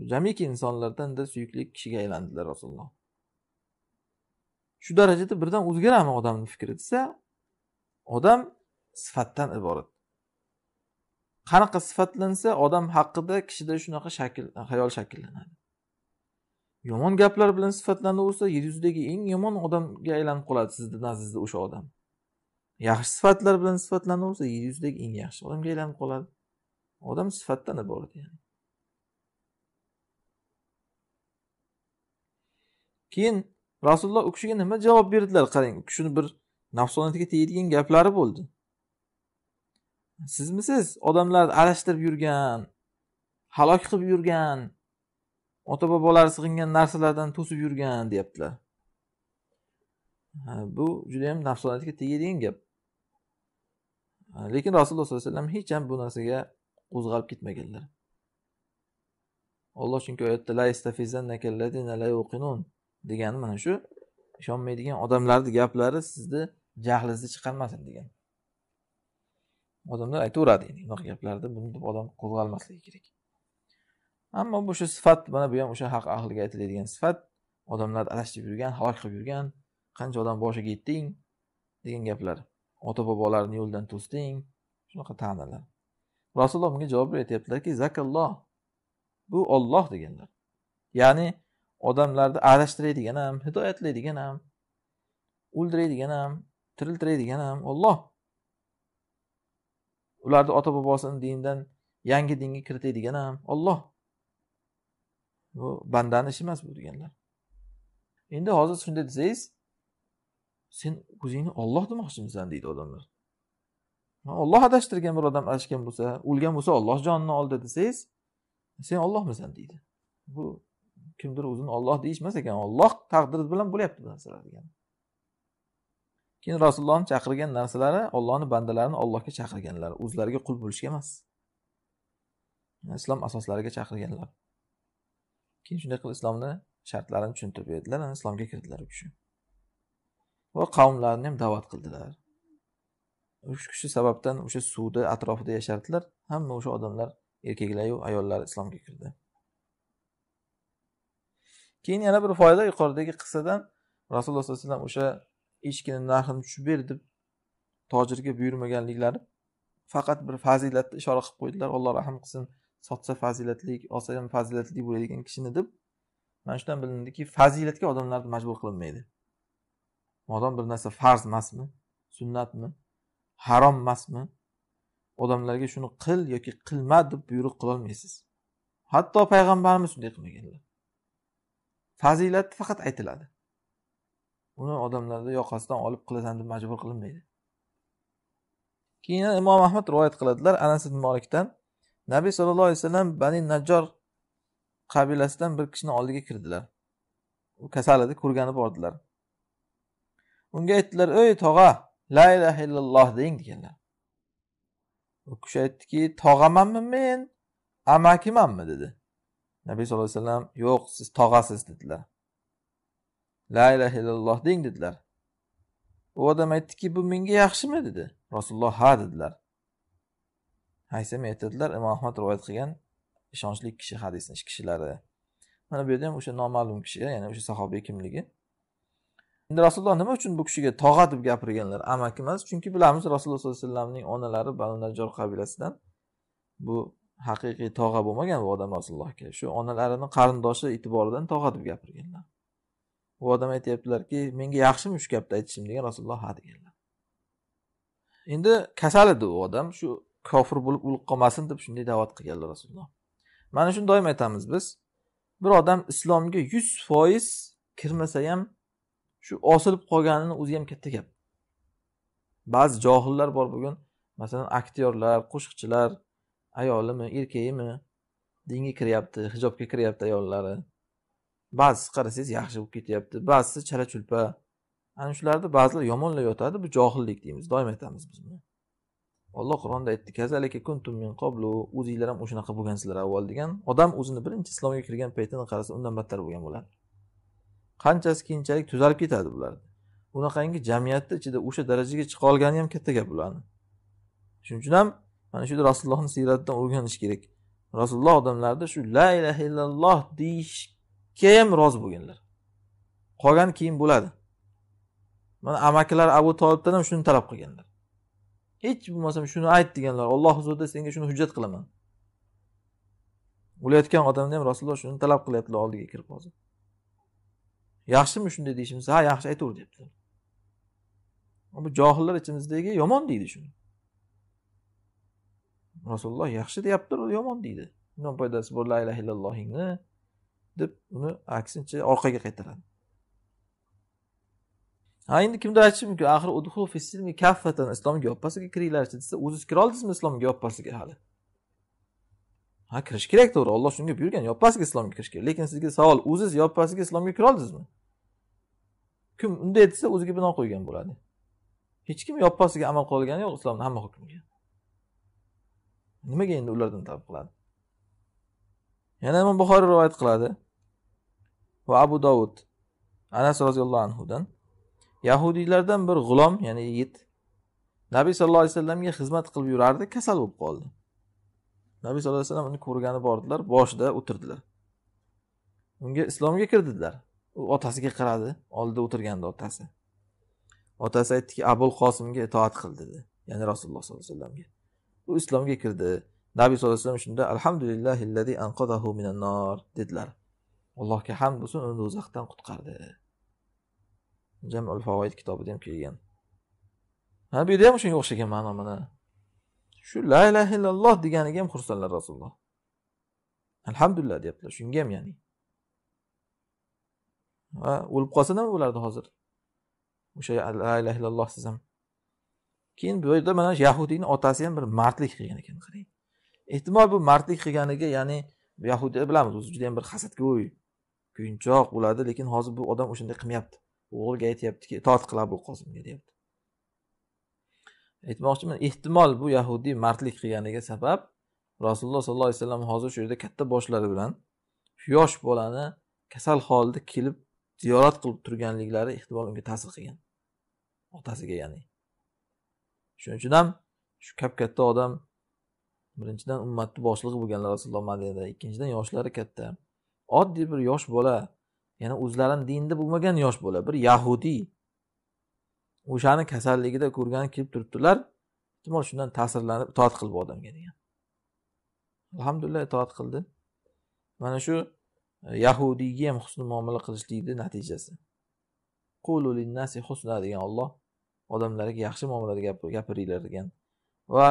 S1: jamiki insonlardan dil suyukli kishiga aylandilar rasululloh shu darajada birdan o'zgaradimi odamni fikri desa odam sifatdan iborat qanaqa sifatlansa odam haqida kishida shunaqa shakl xayol shakllanadi yomon gaplar bilan sifatlanaversa yer yuzidagi eng yomon odamga aylanib qoladi sizni nazdingizda o'sha odam yaxshi sifatlar bilan sifatlanaversa yer yuzidagi eng yaxshi odamga aylanib qoladi odam sifatdan iborat ya'ni keyin rasululloh u kishiga nima javob berdilar qarang u kishini bir nafsoniyatga tegadigan gaplari bo'ldi sizmisiz odamlarni adashtirib yurgan halok qilib yurgan ota bobolari sig'ingan narsalardan to'sib yurgan deyaptilar bu juda yam nafsoniyatga tegadigan gap lekin rasululloh sollallohu alayhi vasallam hech ham bu narsaga qo'zg'alib ketmaganlar olloh chunki oyatda la la yuqinun degani mana shu ishonmaydigan odamlarni gaplari sizni jahlingizni chiqarmasin degan odamlar aytaveradi endi bunaqa gaplarni buni deb odam qo'zg'almasligi kerak ammo bu shu sifat mana bu ham o'sha haq ahliga aytiladigan sifat odamlarni adashtirib yurgan halok qilib yurgan qancha odam boshiga yetding degan gaplar ota bobolarini yo'ldan to'sding shunaqa ta'nalar rasululloh bunga javob aytyaptilarki zakalloh bu olloh deganlar ya'ni odamlarni adashtiradigan ham hidoyatlaydigan ham o'ldiradigan ham tiriltiradigan ham olloh ularni ota bobosini dinidan yangi dinga kiritadigan ham olloh bu bandani ishi emas bu deganlar endi hozir shunday desangiz sen o'zingni olloh demoqchimisan deydi odamlar olloh adashtirgan bir odam adashgan bo'lsa o'lgan bo'lsa olloh jonini oldi desangiz sen ollohmisan deydi bu kimdir o'zini olloh deyishmas ekan olloh taqdiri bilan bo'lyapti bu narsalar degan keyin rasulullohni chaqirgan narsalari ollohni bandalarini ollohga chaqirganlar o'zlariga qul bo'lishga emas islom asoslariga chaqirganlar keyin shunday qilib islomni shartlarini tushuntirib berdilar islomga kirdilar u kishi va qavmlarni ham da'vat qildilar uch kishi sababdan o'sha suvni atrofida yashardilar hamma o'sha odamlar erkaklaru ayollar islomga kirdi keyin yana bir foyda yuqoridagi qissadan rasululloh sollallohu alayhi vasallam o'sha echkini narxini tushib ber deb tojirga buyurmaganliklari faqat bir fazilatni ishora qilib qo'ydilar alloh rahm qilsin sotsa fazilatli olsa ham fazilatli bo'ladigan kishini deb mana shundan bilindiki fazilatga odamlarni majbur qilinmaydi modom bir narsa farz emasmi sunnatmi harom emasmi odamlarga shuni qil yoki qilma deb buyruq qilolmaysiz hatto payg'ambarimiz shunday qilmaganlar fazilat faqat aytiladi uni odamlarni yoqasidan olib qilasan deb majbur qilinmaydi keyin imom ahmad rivoyat qiladilar anas ibn molikdan nabiy sallallohu alayhi vasallam bani najjor qabilasidan bir kishini oldiga kirdilar u kasal edi ko'rgani bordilar unga aytdilar ey tog'a la ilaha illalloh deng deganlar u kishi aytdiki tog'amanmi men amakimanmi dedi nabiy sallallohu alayhi vasallam yo'q siz tog'asiz dedilar la ilaha illalloh deng dedilar u odam aytdiki bu menga yaxshimi dedi rasululloh ha dedilar haysam aytadilar imom ahmad rivoyat qilgan ishonchli kishi hadisni kishilari mana bu yerda ham o'sha noma'lum kishi ya'ni o'sha sahobiy kimligi endi rasululloh nima uchun bu kishiga tog'a deb gapirganlar amaki emas chunki bilamiz rasululloh sollallohu alayhi vasallamning onalari banu najor qabilasidan bu haqiqiy tog'a bo'lmagan bu odam rasulullohga shu onalarini qarindoshi e'tiboridan tog'a deb gapirganlar u odam aytyaptilarki menga yaxshimi shu gapni aytishim degan rasululloh ha deganlar endi kasal edi u odam shu kofir bo'lib o'lib qolmasin deb shunday da'vat qilganlar rasululloh mana shuni doim aytamiz biz bir odam islomga yuz foiz kirmasa ham shu osilib qolganini o'zi ham katta gap ba'zi johillar bor bugun masalan aktyorlar qo'shiqchilar ayolimi erkagimi dinga kiryapti hijobga kiryapti ayollari ba'zisi qarasangiz yaxshi bo'lib ketyapti ba'zisi chala chulpa ana shularni ba'zilar yomonlab yotadi bu johillik deymiz doim aytamiz biz buni olloh qur'onda aytdi kazalika kuntum min qablu o'zinglar ham o'shanaqa bo'lgansizlar avval degan odam o'zini birinchi islomga kirgan paytini qarasa undan battar bo'lgan bo'ladi qanchasi keyinchalik tuzalib ketadi bularni bunaqangi jamiyatni ichida o'sha darajaga chiqa olgani ham katta gap bularni shuning uchun ham mana shu rasulullohni siyratidan o'rganish kerak rasululloh odamlarni shu la ilaha illalloh deyishga ham rozi bo'lganlar qolgan keyin bo'ladi mana amakilar abu tolibdan ham shuni talab qilganlar hech bo'lmasam shuni ayt deganlar olloh huzurida senga shuni hujjat qilaman o'layotgan odamni ham rasululloh shuni talab qilyaptilar oldiga kirib hozir yaxshimi shunday deyishimiz ha yaxshi aytaver debdi bu johillar ichimizdagi yomon deydi shuni rasululloh yaxshi deyapti yomon deydi undan foydasi bor la illaha illallohingni deb uni aksincha orqaga qaytaradi ha endi kimdir aytishi mumkin axir udhul kaffatan islomga yoppasiga kiringlarchi desa o'ziz kira oldingizmi islomga yoppasiga hali ha kirish kerak to'g'ri olloh shunga buyurgan yoppasiga islomga kirish kerak lekin sizga savol o'ziz yoppasiga islomga kira oldingizmi kim unday desa o'ziga bino qo'ygan bo'ladi hech kim yoppasiga amal qilgani yo'q islomni hamma hukmiga nimaga endi ulardan talab qiladi yana imom buxoriy rivoyat qiladi va abu dovud anas roziyallohu anhudan yahudiylardan bir g'ulom ya'ni yigit nabiy sallallohu alayhi vasallamga xizmat qilib yurardi kasal bo'lib qoldi nabiy sallallohu alayhi vasallam uni ko'rgani bordilar boshida o'tirdilar unga islomga kir dedilar otasiga qaradi oldida o'tirgandi otasi otasi aytdiki abul qosimga itoat qil dedi ya'ni rasululloh sollallohu alayhi vasallamga u islomga kirdi nabiy sallallohu alayhi vasallam shunda alhamdulillahillazi anqadahu minan nar dedilar allohga hamd bo'lsin uni do'zaxdan qutqardi jamul favoid kitobida ham kelgan mana bu yerda ham shunga o'xshagan ma'no mana shu la ilaha illalloh deganiga ham xursandlar rasululloh alhamdulillah deyaptilar shunga ham ya'ni va o'lib qolsa nima bo'lardi hozir o'sha la illaha illalloh siz ham keyin bu yerda mana yahudiyni otasi ham bir mardlik qilgan ekan qarang ehtimol bu mardlik qilganiga ya'ni yahudiyar bilamiz o'zi judayam bir hasadgo'y kuyinchoq bo'ladi lekin hozir bu odam o'shanday qilmayapti o'g'liga aytyaptiki itoat qila bu qosimga deyapti aytmoqchiman ehtimol bu yahudiy mardlik qilganiga sabab rasululloh sollallohu alayhi vasallam hozir shu yerda katta boshlari bilan yosh bolani kasal holda kelib ziyorat qilib turganliklari ehtimol unga ta'sir qilgan otasiga ya'ni shuning uchun ham shu kap katta odam birinchidan ummatni boshlig'i bo'lganlar rasululloh madinada ikkinchidan yoshlari katta oddiy bir yosh bola yana o'zlarini dinda bo'lmagan yosh bola bir yahudiy o'shani kasalligida ko'rgani kelib turibdilar ehtimol shundan ta'sirlanib itoat qildi bu odamga degan alhamdulillah itoat qildi mana shu yahudiyga ham husn muomala qilishlikni natijasi husna degan olloh odamlarga yaxshi muomalada gapiringlar degan va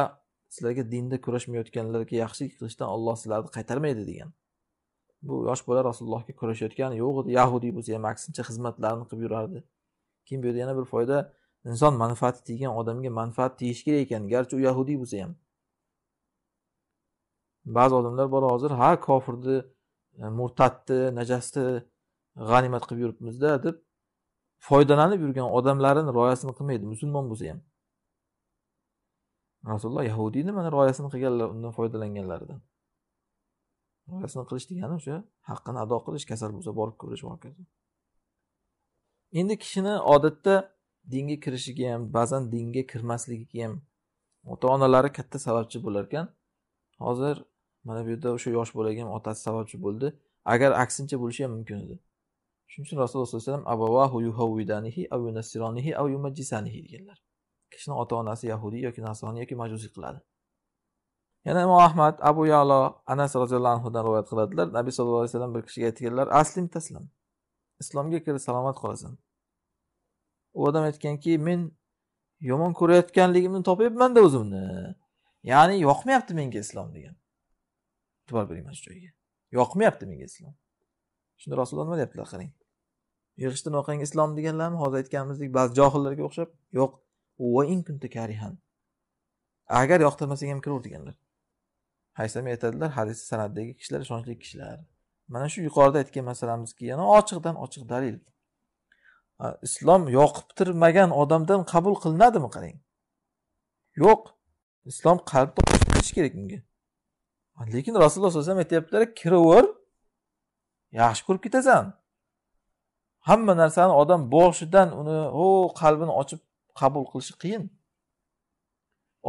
S1: sizlarga dinda kurashmayotganlarga yaxshilik qilishdan olloh sizlarni qaytarmaydi degan bu yosh bola rasulullohga kurashayotgani yo'q edi yahudiy bo'lsa ham aksincha xizmatlarini qilib yurardi keyin bu yerda yana bir foyda inson manfaati teggan odamga manfaat tegishi kerak ekan garchi u yahudiy bo'lsa ham ba'zi odamlar bor hozir ha kofirni murtadni najasni g'animat qilib yuribmizda deb foydalanib yurgan odamlarini rioyasini qilmaydi musulmon bo'lsa ham rasululloh yahudiyni mana rioyasini qilganlar undan foydalanganlaridan rioyasini qilish degani o'sha haqqini ado qilish kasal bo'lsa borib ko'rish va hokazo endi kishini odatda dinga kirishiga ham ba'zan dinga kirmasligiga ham ota onalari katta sababchi bo'lar ekan hozir mana bu yerda o'sha yosh bolaga ham otasi sababchi bo'ldi agar aksincha bo'lishi ham mumkin edi shuning uchun rasululloh sallallohu alayhi vasallam deganlar kishini ota onasi yahudiy yoki nasroniy yoki majusiy qiladi yana imom ahmad abu yalo anas roziyallohu anhudan rivoyat qiladilar nabiy sallallohu alayhi vasallam bir kishiga aytganlar aslim taslim islomga kir salomat qolasan u odam aytganki men yomon ko'rayotganligimni topyapmanda o'zimni ya'ni yoqmayapti menga islom degan e'tibor bering mana shu joyga yoqmayapti menga islom shunda rasululloh nima deyaptilar qarang yig'ishda nima islom deganlarmi hozir aytganimizdek ba'zi johillarga o'xshab yo'q karihan agar yoqtirmasang ham kiraver deganlar haysami aytadilar hadis san'atdagi kishilar ishonchli kishilar mana shu yuqorida aytgan masalamizki yana ochiqdan ochiq dalil islom yoqibtirmagan odamdan qabul qilinadimi qarang yo'q islom qalbda qilish kerak unga lekin rasululloh sallallohu alayhi vasallam aytyaptilar kiraver yaxshi ko'rib ketasan hamma narsani odam boshidan uni o qalbini ochib qabul qilishi qiyin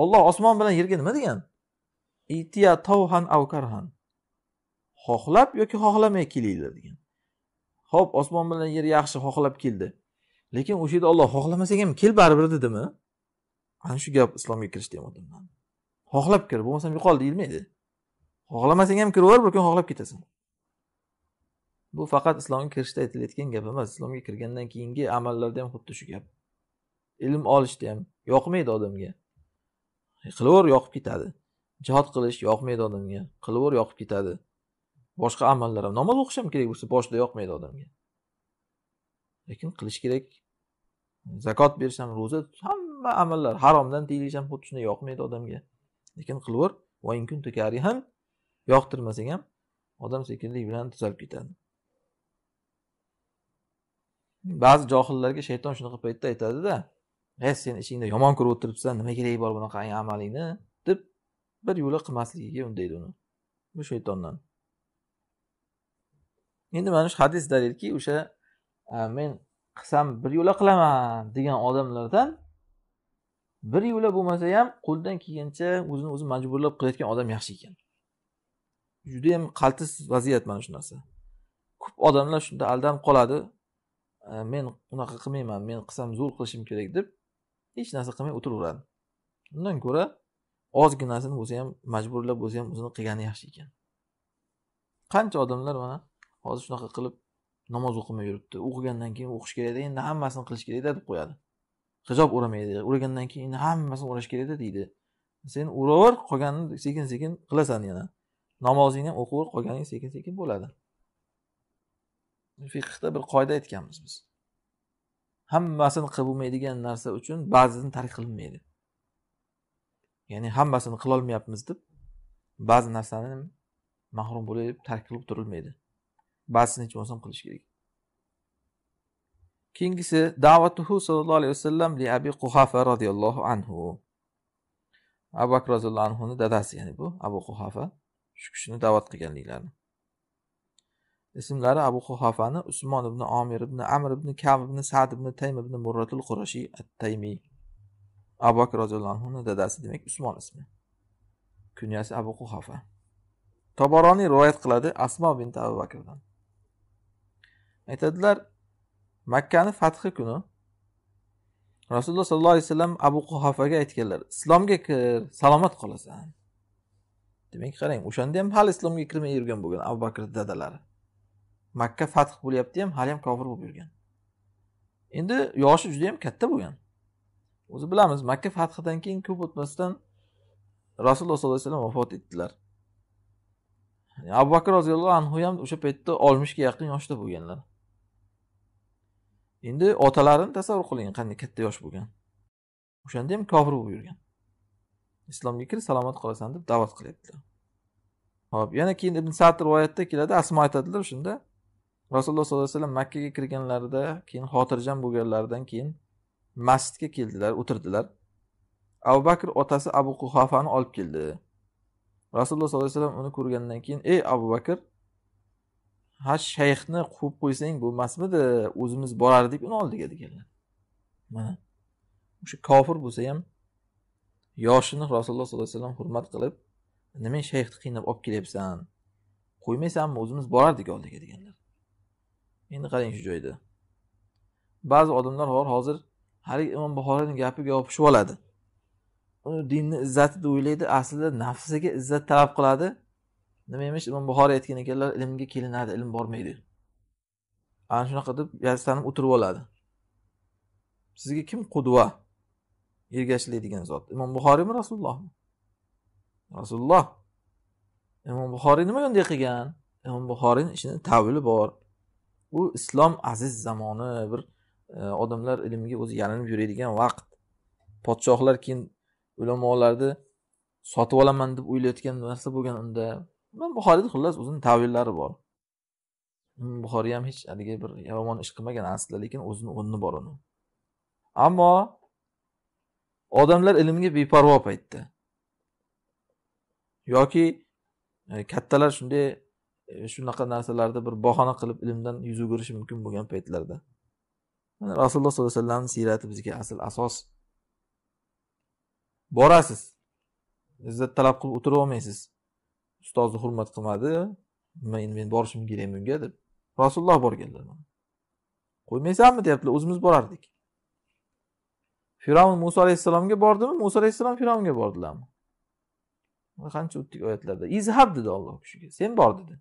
S1: olloh osmon bilan yerga nima degan itiya tovhan avkarhan xohlab yoki xohlamay kelinglar degan ho'p osmon bilan yer yaxshi xohlab keldi lekin o'sha yerda olloh xohlamasak ham kel baribir dedimi ana shu gap islomga kirish deyapman xohlab kir bo'lmasam yo'qol deyilmaydi xohlamasang ham kiraver bir kun xohlab ketasan bu faqat islomga kirishda aytilayotgan gap emas islomga kirgandan keyingi amallarda ham xuddi shu gap ilm olishda ham yoqmaydi odamga qilaver yoqib ketadi jihod qilish yoqmaydi odamga qilaver yoqib ketadi boshqa amallar ham namoz o'qish ham kerak bo'lsa boshida yoqmaydi odamga lekin qilish kerak zakot berish ham ro'za hamma amallar haromdan tiyilish ham xuddi shunday yoqmaydi odamga lekin qilaver yoqtirmasang ham odam sekinlik bilan tuzalib ketadi ba'zi johillarga shayton shunaqa paytda aytadida e sen ichingda yomon ko'rib o'tiribsan nima keragi bor bunaqangi amalingni deb bir yo'la qilmasligiga undaydi uni bu shaytondan endi mana shu hadis dalilki o'sha men qilsam bir yo'la qilaman degan odamlardan bir yo'la bo'lmasa ham qo'ldan kelgancha o'zini o'zi majburlab qilayotgan odam yaxshi ekan judayam qaltis vaziyat mana shu narsa ko'p odamlar shunda aldanib qoladi e, men unaqa qilmayman men qilsam zo'r qilishim kerak deb hech narsa qilmay o'tiraveradi undan ko'ra ozginasini bo'lsa ham majburlab bo'lsa ham o'zini qilgani yaxshi ekan qancha odamlar mana hozir shunaqa qilib namoz o'qimay yuribdi o'qigandan keyin o'qish kerakda endi hammasini qilish kerakda deb qo'yadi hijob o'ramaydi o'ragandan keyin hammasini o'rash kerakda deydi sen o'raver qolganini sekin sekin qilasan yana namozingni ham o'qib qolganing sekin sekin bo'ladi fiqhda bir qoida aytganmiz biz hammasini qilib bo'lmaydigan narsa uchun ba'zini tark qilinmaydi ya'ni hammasini qilolmayapmiz deb ba'zi narsani mahrum bo'lib tark qilib turilmaydi ba'zisini hech ham qilish kerak keyingisi davatuhu sallallohu alayhi vasallam li abi quhafa roziyallohu anhu abu bakr roziyallohu anhuni dadasi ya'ni bu abu quhafa shu kishini da'vat qilganliklari ismlari abu xuhofani usmon ibn omir ibn amr ibn kam ibn sad ibn taym ibn murratul qurashiy at taymiy abu bakr roziyallohu anhuni dadasi demak usmon ismi kunyasi abu xuhofa toboroniy rivoyat qiladi asmo bint abu bakrdan aytadilar makkani fathi kuni rasululloh sollallohu alayhi vasallam abu huhafaga aytganlar islomga kir salomat qolasan demak qarang o'shanda ham hali islomga kirmay yurgan bo'lgan abu bakr dadalari makka fath bo'lyapti ham hali ham kofir bo'lib yurgan endi yoshi juda yam katta bo'lgan o'zi bilamiz makka fathidan keyin ko'p o'tmasdan rasululloh sollallohu alayhi vasallam vafot etdilar abu bakr roziyallohu anhu ham o'sha paytda oltmishga yaqin yoshda bo'lganlar endi otalarini tasavvur qiling qanday katta yosh bo'lgan o'shanda ham kofir bo'lib yurgan islomga kir salomat qolasan deb da'vat qilyaptilar ho'p yana keyin ibn sad rivoyatda keladi asmo aytadilar shunda rasululloh sollallohu alayhi vasallam makkaga kirganlarida keyin xotirjam bo'lganlaridan keyin masjidga keldilar o'tirdilar abu bakr otasi abu quhofani olib keldi rasululloh sollallohu alayhi vasallam uni ko'rgandan keyin ey abu bakr ha shayxni quvib qo'ysang bo'lmasmidi o'zimiz borardik uni oldiga deganlar mana o'sha kofir bo'lsa ham yoshini rasululloh sollallohu alayhi vasallam hurmat qilib nima shayxni qiynab olib kelyapsan qo'ymaysanmi o'zimiz borardik oldiga deganlar endi qarang shu joyda ba'zi odamlar bor hozir haligi imom buxoriyni gapiga yopishib oladi uni dinni izzati deb o'ylaydi aslida nafsiga izzat talab qiladi nima emish imom buxoriy aytgan ekanlar ilmga kelinadi ilm bormaydi ana shunaqa deb yastanib o'tirib oladi sizga kim qudva ergashiladigan zot imom buxoriymi rasulullohmi rasululloh imom buxoriy nima bunday qilgan imom buxoriyni ichida tavili bor u islom aziz zamoni bir e, odamlar ilmga o'zi yalinib yuradigan vaqt podshohlar keyin ulamolarni sotib olaman deb o'ylayotgan narsa bo'lgan unda imom buxoriyni xullas o'zini tavillari bor buxoriy ham hech haligi bir yomon ish qilmagan aslida lekin o'zini o'rni bor uni ammo odamlar ilmga beparvo paytda yoki e, kattalar shunday e, shunaqa narsalarni bir bahona qilib ilmdan yuz o'girishi mumkin bo'lgan paytlarda mana rasululloh sollallohu alayhi vasallamni siyrati bizga asl asos borasiz izzat talab qilib o'tirib olmaysiz ustozni hurmat qilmadi nima endi men borishim kerak bunga deb rasululloh borganlar qo'ymaysanmi deyaptilar o'zimiz borardik firavn muso alayhissalomga bordimi muso alayhissalom firavnga bordilarmi qancha o'tdik oyatlarda izhab dedi olloh kishiga sen bor dedi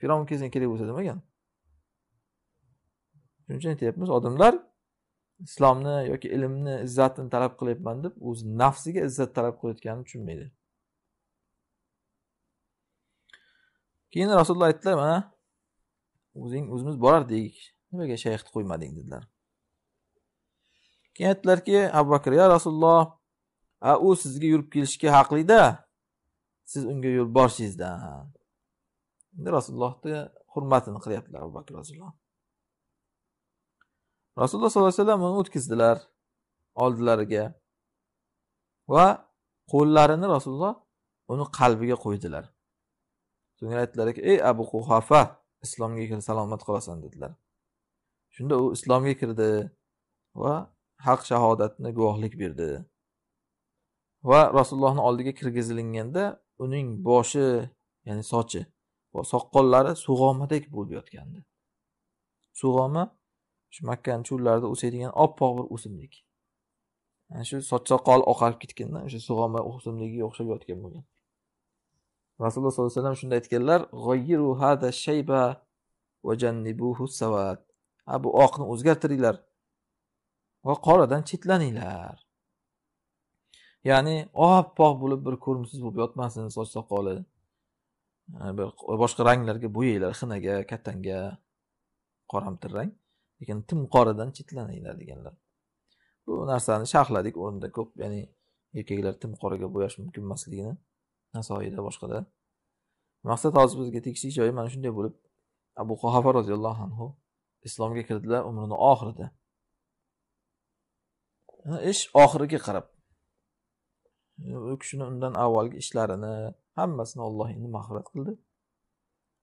S1: firavn kelsa kerak bo'lsa demagan shuning uchun aytyapmiz odamlar islomni yoki ilmni izzatini talab qilyapman deb o'zi nafsiga izzat talab qilayotganini tushunmaydi keyin rasululloh aytdilar mana o'zing o'zimiz borardik nimaga shayxni qo'ymading dedilar keyin aytdilarki abu bakr ya rasululloh a u sizga yurib kelishga haqlida siz unga yo'l borishingizdan endi rasulullohni hurmatini qilyaptilar abu bakr rasululloh rasululloh sollallohu alayhi vasallam uni o'tkazdilar oldilariga va qo'llarini rasululloh uni qalbiga qo'ydilar so'ngra aytdilarki ey abu quhafa islomga kir salomat qolasan dedilar shunda u islomga kirdi va haq shahodatni guvohlik berdi va rasulullohni oldiga kirgizilganda uning boshi ya'ni sochi va soqqollari sug'omadek bo'lib yotgandi sug'oma shu makkani cho'llarida o'saydigan oppoq bir o'simlik ana shu soch soqoli oqarib ketganda o'sha sug'oma o'simligiga o'xshab yotgan bo'lgan rasululloh sollallohu alayhi vasallam shunda aytganlar g'oyiru hada shayba va jannibuhu savat ha bu oqni o'zgartiringlar va qoradan chetlaninglar ya'ni oppoq bo'lib bir ko'rimsiz bo'lib yotmasin soch soqoli bir boshqa ranglarga bo'yanglar xinaga kattanga qoramtir rang lekin tim qoradan chetlaninglar deganlar bu narsani sharhladik o'rnida ko'p ya'ni erkaklar tim qoraga bo'yash mumkin emasligini nasoiyda boshqada maqsad hozir bizga tegishli joyi mana shunday bo'lib abu qahofa roziyallohu anhu islomga kirdilar umrini oxirida ish oxiriga qarab u kishini undan avvalgi ishlarini hammasini olloh endi mag'firat qildi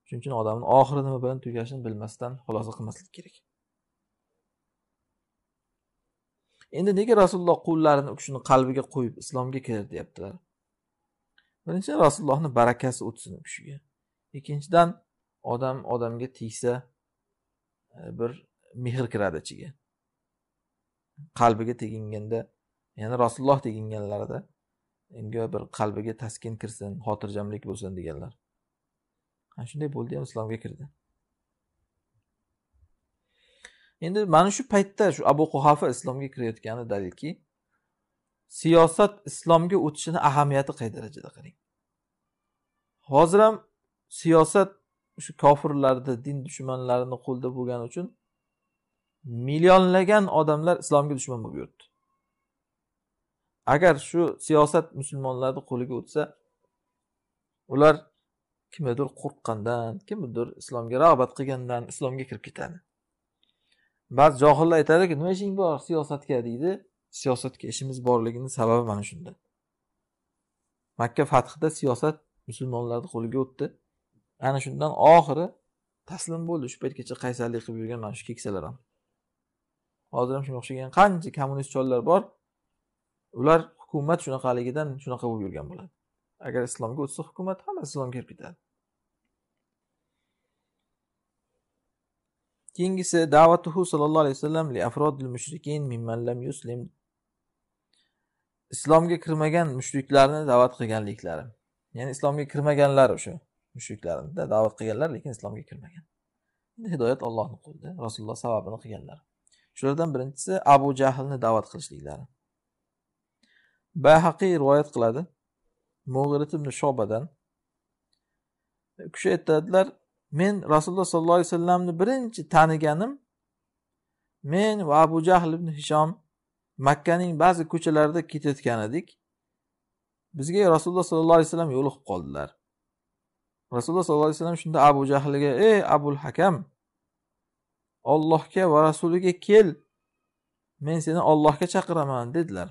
S1: shuning uchun odamni oxiri nima bilan tugashini bilmasdan xulosa qilmaslik kerak endi nega rasululloh qullarini u kishini qalbiga qo'yib islomga kir deyaptilar birinchi rasulullohni barakasi o'tsin u kishiga ikkinchidan odam odamga tegsa e, bir mehr kiradi ichiga qalbiga teginganda ya'ni rasululloh teginganlarida unga bir qalbiga taskin kirsin xotirjamlik bo'lsin deganlar ana shunday bo'ldi ham islomga kirdi endi mana shu paytda shu abu quhafa islomga kirayotgani dalilki siyosat islomga o'tishini ahamiyati qay darajada qarang hozir ham siyosat shu kofirlarni din dushmanlarini qo'lda bo'lgani uchun millionlagan odamlar islomga dushman bo'lib yuribdi agar shu siyosat musulmonlarni qo'liga o'tsa ular kimnidir qo'rqqandan kimnidir islomga rag'bat qilgandan islomga kirib ketadi ba'zi johillar aytadiki nima ishing bor siyosatga deydi siyosatga ishimiz borligini sababi mana shunda makka fathida siyosat musulmonlarni qo'liga o'tdi ana shundan oxiri taslim bo'ldi shu paytgacha qaysarlik qilib yurgan mana shu keksalar ham hozir ham shunga o'xshagan qancha chollar bor ular hukumat shunaqaligidan shunaqa bo'lib yurgan bo'ladi agar islomga o'tsa hukumat hammasi islomga kirib ketadi keyingisi davatuhu sallallohu alayhi vasallam li afrodil lam yuslim islomga kirmagan mushriklarni da'vat qilganliklari ya'ni islomga kirmaganlar o'sha mushriklarni da'vat qilganlar lekin islomga kirmagan hidoyat ollohni qo'lida rasululloh savobini qilganlar shulardan birinchisi abu jahlni da'vat qilishliklari bahaqiy rivoyat qiladi mug'irat ibn shobadan u kishi aytadilar men rasululloh sollallohu alayhi vasallamni birinchi taniganim men va abu jahl ibn hishom makkaning ba'zi ko'chalarida ketayotgan edik bizga rasululloh sollallohu alayhi vasallam yo'liqib qoldilar rasululloh sollallohu alayhi vasallam shunda abu jahlga ey abul hakam Allohga va rasuliga kel men seni Allohga chaqiraman dedilar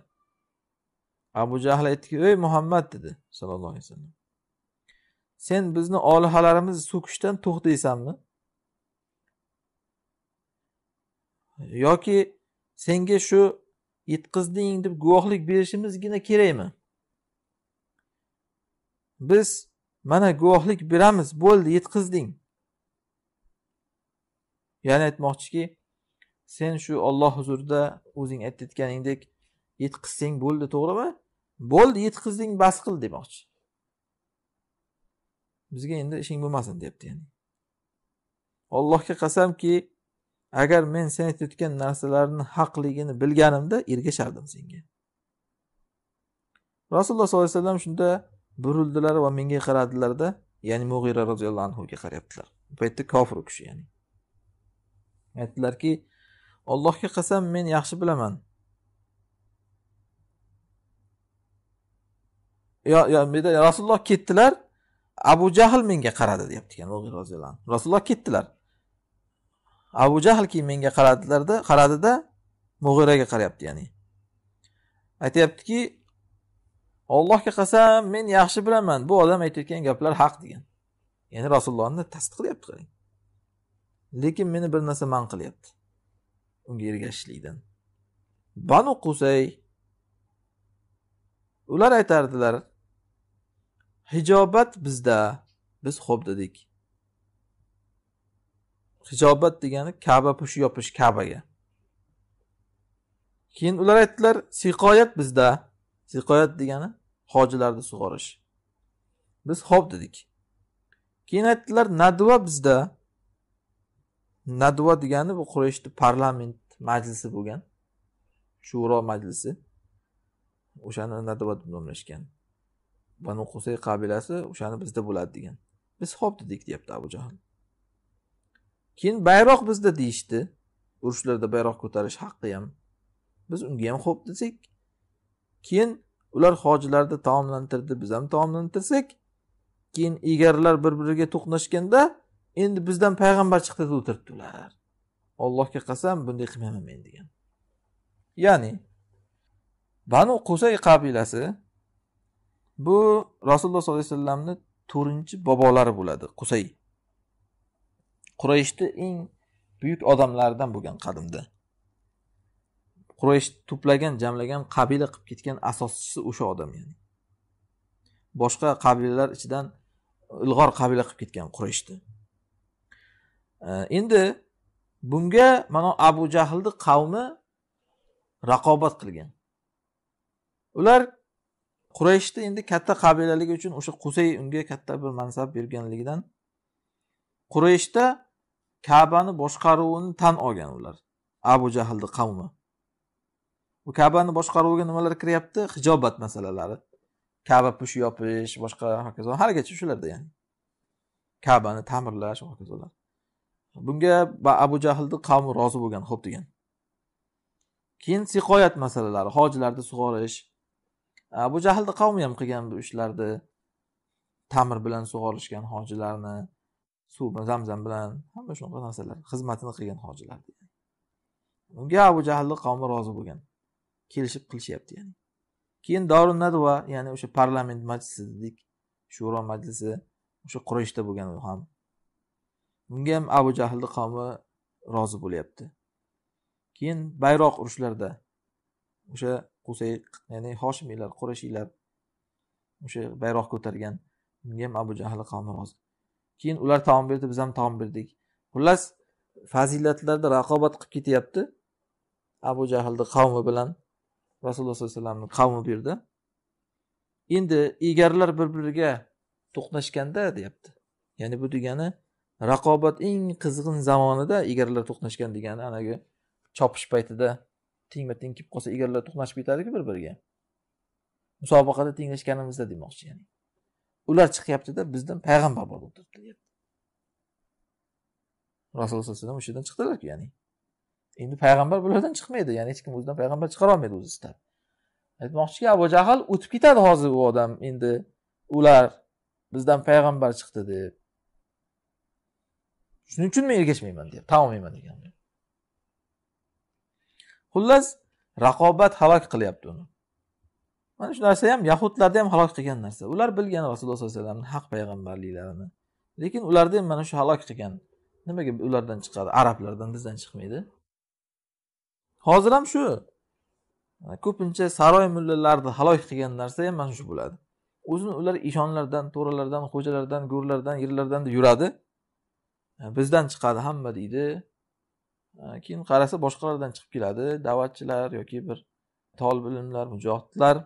S1: abu jahl aytdiki ey muhammad dedi sallallohu alayhi vasallam sen bizni olihalarimizni so'kishdan to'xtaysanmi yoki senga shu yetqizding deb guvohlik berishimizgina kerakmi biz mana guvohlik beramiz bo'ldi yetqizding Ya'ni aytmoqchiki, sen shu Alloh huzurida o'zing aytayotganingdek yetqizsang bo'ldi, to'g'rimi? Bo'ldi, yetqizding, bas qil demoqchi. Bizga endi ishing bo'lmasin deyapti, ya'ni. Allohga qasamki, agar men sen aytayotgan narsalarni haqligini bilganimda ergashardim senga. Rasululloh sollallohu alayhi vasallam shunda burildilar va menga qaradilarda, ya'ni mug'ira roziyallohu anhu ga qarayaptilar. Bu paytda kofir kishi, ya'ni. aytdilarki allohga qasam men yaxshi bilaman yo rasululloh ketdilar abu jahl menga qaradi deyapti ekan roziyallohu anhu rasululloh ketdilar abu jahl keyin menga qaradilarda qaradida mug'iraga qarayapti ya'ni aytyaptiki ollohga qasam men yaxshi bilaman bu odam aytayotgan gaplar haq degan ya'ni rasulullohni tasdiqlayapti qarang lekin meni bir narsa man qilyapti unga ergashishlikdan banu qusay ular aytardilar hijobat bizda biz xo'p dedik hijobat degani kaba pushi yopish kabaga keyin ular aytdilar siqoyat bizda siqoyat degani hojilarni sug'orish biz xo'p dedik keyin aytdilar nadva bizda nadvo degani bu qurayshni parlament majlisi bo'lgan shuro majlisi o'shani nadvo deb nomlashgan banu qusay qabilasi o'shani bizda bo'ladi degan biz ho'p dedik deyapti abu jahl keyin bayroq bizda deyishdi urushlarda bayroq ko'tarish haqqi ham biz unga ham ho'p desak keyin ular hojilarni taomlantirdi biz ham taomlantirsak keyin egarlar bir biriga to'qnashganda endi bizdan payg'ambar chiqdi deb o'tiribdi ular allohga qasam bunday qilmayman men degan ya'ni banu qusay qabilasi bu rasululloh sollallohu alayhi vasallamni to'rtinchi bobolari bo'ladi qusay qurayishni eng buyuk odamlaridan bo'lgan qadimda quraysh to'plagan jamlagan qabila qilib ketgan asoschisi o'sha odam ya'ni boshqa qabilalar ichidan ilg'or qabila qilib ketgan qurayshni endi bunga mana abu jahlni qavmi raqobat qilgan ular qurayshni endi katta qabilaligi uchun o'sha qusay unga katta bir mansab berganligidan qurayshda kabani boshqaruvini tan olgan ular abu jahlni qavmi u kabani boshqaruviga nimalar kiryapti hijobat masalalari kaba push yopish boshqa hokazo haligacha shularda ya'ni kabani ta'mirlash va hokazolar bunga abu jahlni qavmi rozi bo'lgan ho'p degan keyin siqoyat masalalari hojilarni sug'orish abu jahlni qavmi ham qilgan bu ishlarni tamir bilan sug'orishgan hojilarni suv zamzam bilan hamma shunaqa narsalar xizmatini qilgan hojilar unga abu jahlni qavmi rozi bo'lgan kelishib qilishyapti ya'ni keyin dorun nadva ya'ni o'sha parlament majlisi dedik shuro majlisi o'sha qurayshda bo'lgan u ham Bunga ham Abu Jahlni qavmi rozi bo'lyapti. Keyin bayroq urushlarda o'sha Qusay, ya'ni Hoshimiylar, Qurashiylar o'sha bayroq ko'targan. Bunga ham Abu Jahl qavmi rozi. Keyin ular taom berdi, biz ham taom berdik. Xullas fazilatlarda raqobat qilib ketyapti. Abu Jahlni qavmi bilan Rasululloh sollallohu alayhi vasallamning qavmi bu yerda. Endi egarlar bir-biriga to'qnashganda deyapti. Ya'ni bu degani raqobat eng qizg'in zamonida egarlar to'qnashgan degani anagi chopish paytida tengma teng kelib qolsa egarlar to'qnashib ketadiku bir biriga musobaqada tenglashganimizda demoqchi ya'ni ular chiqyaptida bizdan payg'ambar bor bo'lib turibdi deyapti rasululloh sallallohu alayhi vasallam o'sha yerdan chiqdilarku ya'ni endi payg'ambar bulardan chiqmaydi ya'ni hech kim o'zidan payg'ambar olmaydi o'zi istab aytmoqchiki abu jahl o'tib ketadi hozir u odam endi ular bizdan payg'ambar chiqdi deb shuning uchun men ergashmayman deyapti tan olmayman degan xullas raqobat halok qilyapti uni mana shu narsa ham yahudlarni ham halok qilgan narsa ular bilgan rasululloh sollallohu alayhi vasallamni haq payg'ambarliklarini lekin ularni ham mana shu halok qilgan nimaga ulardan chiqadi arablardan bizdan chiqmaydi hozir ham shu ko'pincha saroy mullalarni halok qilgan narsa ham mana shu bo'ladi o'zini ular ishonlardan to'ralardan xo'jalardan go'rlardan yerlardan deb yuradi E, bizdan chiqadi hamma deydi e, keyin qarasa boshqalardan chiqib keladi da'vatchilar yoki bir tolib ilmlar mujohidlar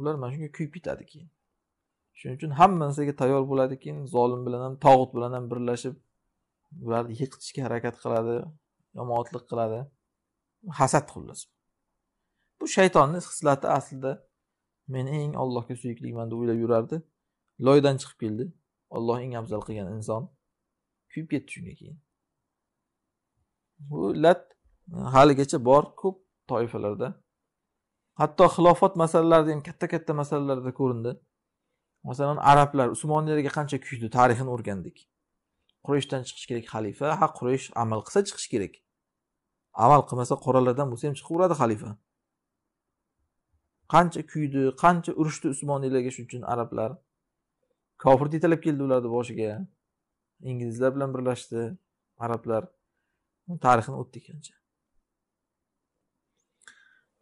S1: ular mana shunga kuyib ketadi keyin shuning uchun hamma narsaga tayyor bo'ladi keyin zolim bilan ham tog'ut bilan ham birlashib ularni yiqitishga harakat qiladi yomonotlik qiladi hasad xullas bu shaytonni xislati aslida men eng allohga suyukliman deb o'ylab yurardi loydan chiqib keldi olloh eng afzal qilgan inson kuyib ketdi shundan keyin bu illat haligacha bor ko'p toifalarda hatto xilofat masalalarida ham katta katta masalalarda ko'rindi masalan arablar usmoniylarga qancha kuydi tarixini o'rgandik qurayshdan chiqishi kerak xalifa ha quraysh amal qilsa chiqishi kerak amal qilmasa qoralardan bo'lsa ham chiqaveradi xalifa qancha kuydi qancha urushdi usmoniylarga shuning uchun arablar kofir yetalab keldi ularni boshiga inglizlar bilan birlashdi arablar tarixini o'tdi ancha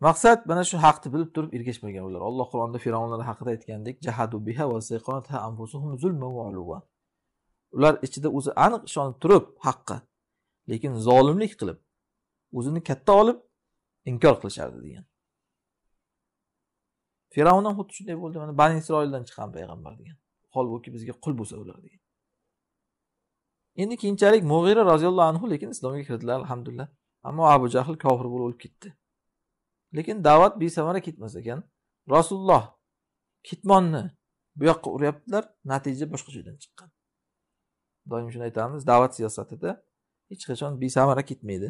S1: maqsad mana shu haqni bilib turib ergashmagan ular alloh qur'onda fir'avnlar haqida aytgandek jahadu biha va ular ichida o'zi aniq ishonib turib haqqa lekin zolimlik qilib o'zini katta olib inkor qilishardi degan fir'avn ham xuddi shunday bo'ldi mana bani isroildan chiqqan payg'ambar degan holbuki bizga qul bo'lsa ular degan endi keyinchalik mug'ira roziyallohu anhu lekin islomga kirdilar alhamdulillah ammo abu jahl kofir bo'lib o'lib ketdi lekin da'vat besamara ketmas ekan rasululloh ketmonni bu yoqqa uryaptilar natija boshqa joydan chiqqan doim shuni aytamiz da'vat siyosatida hech qachon besamara ketmaydi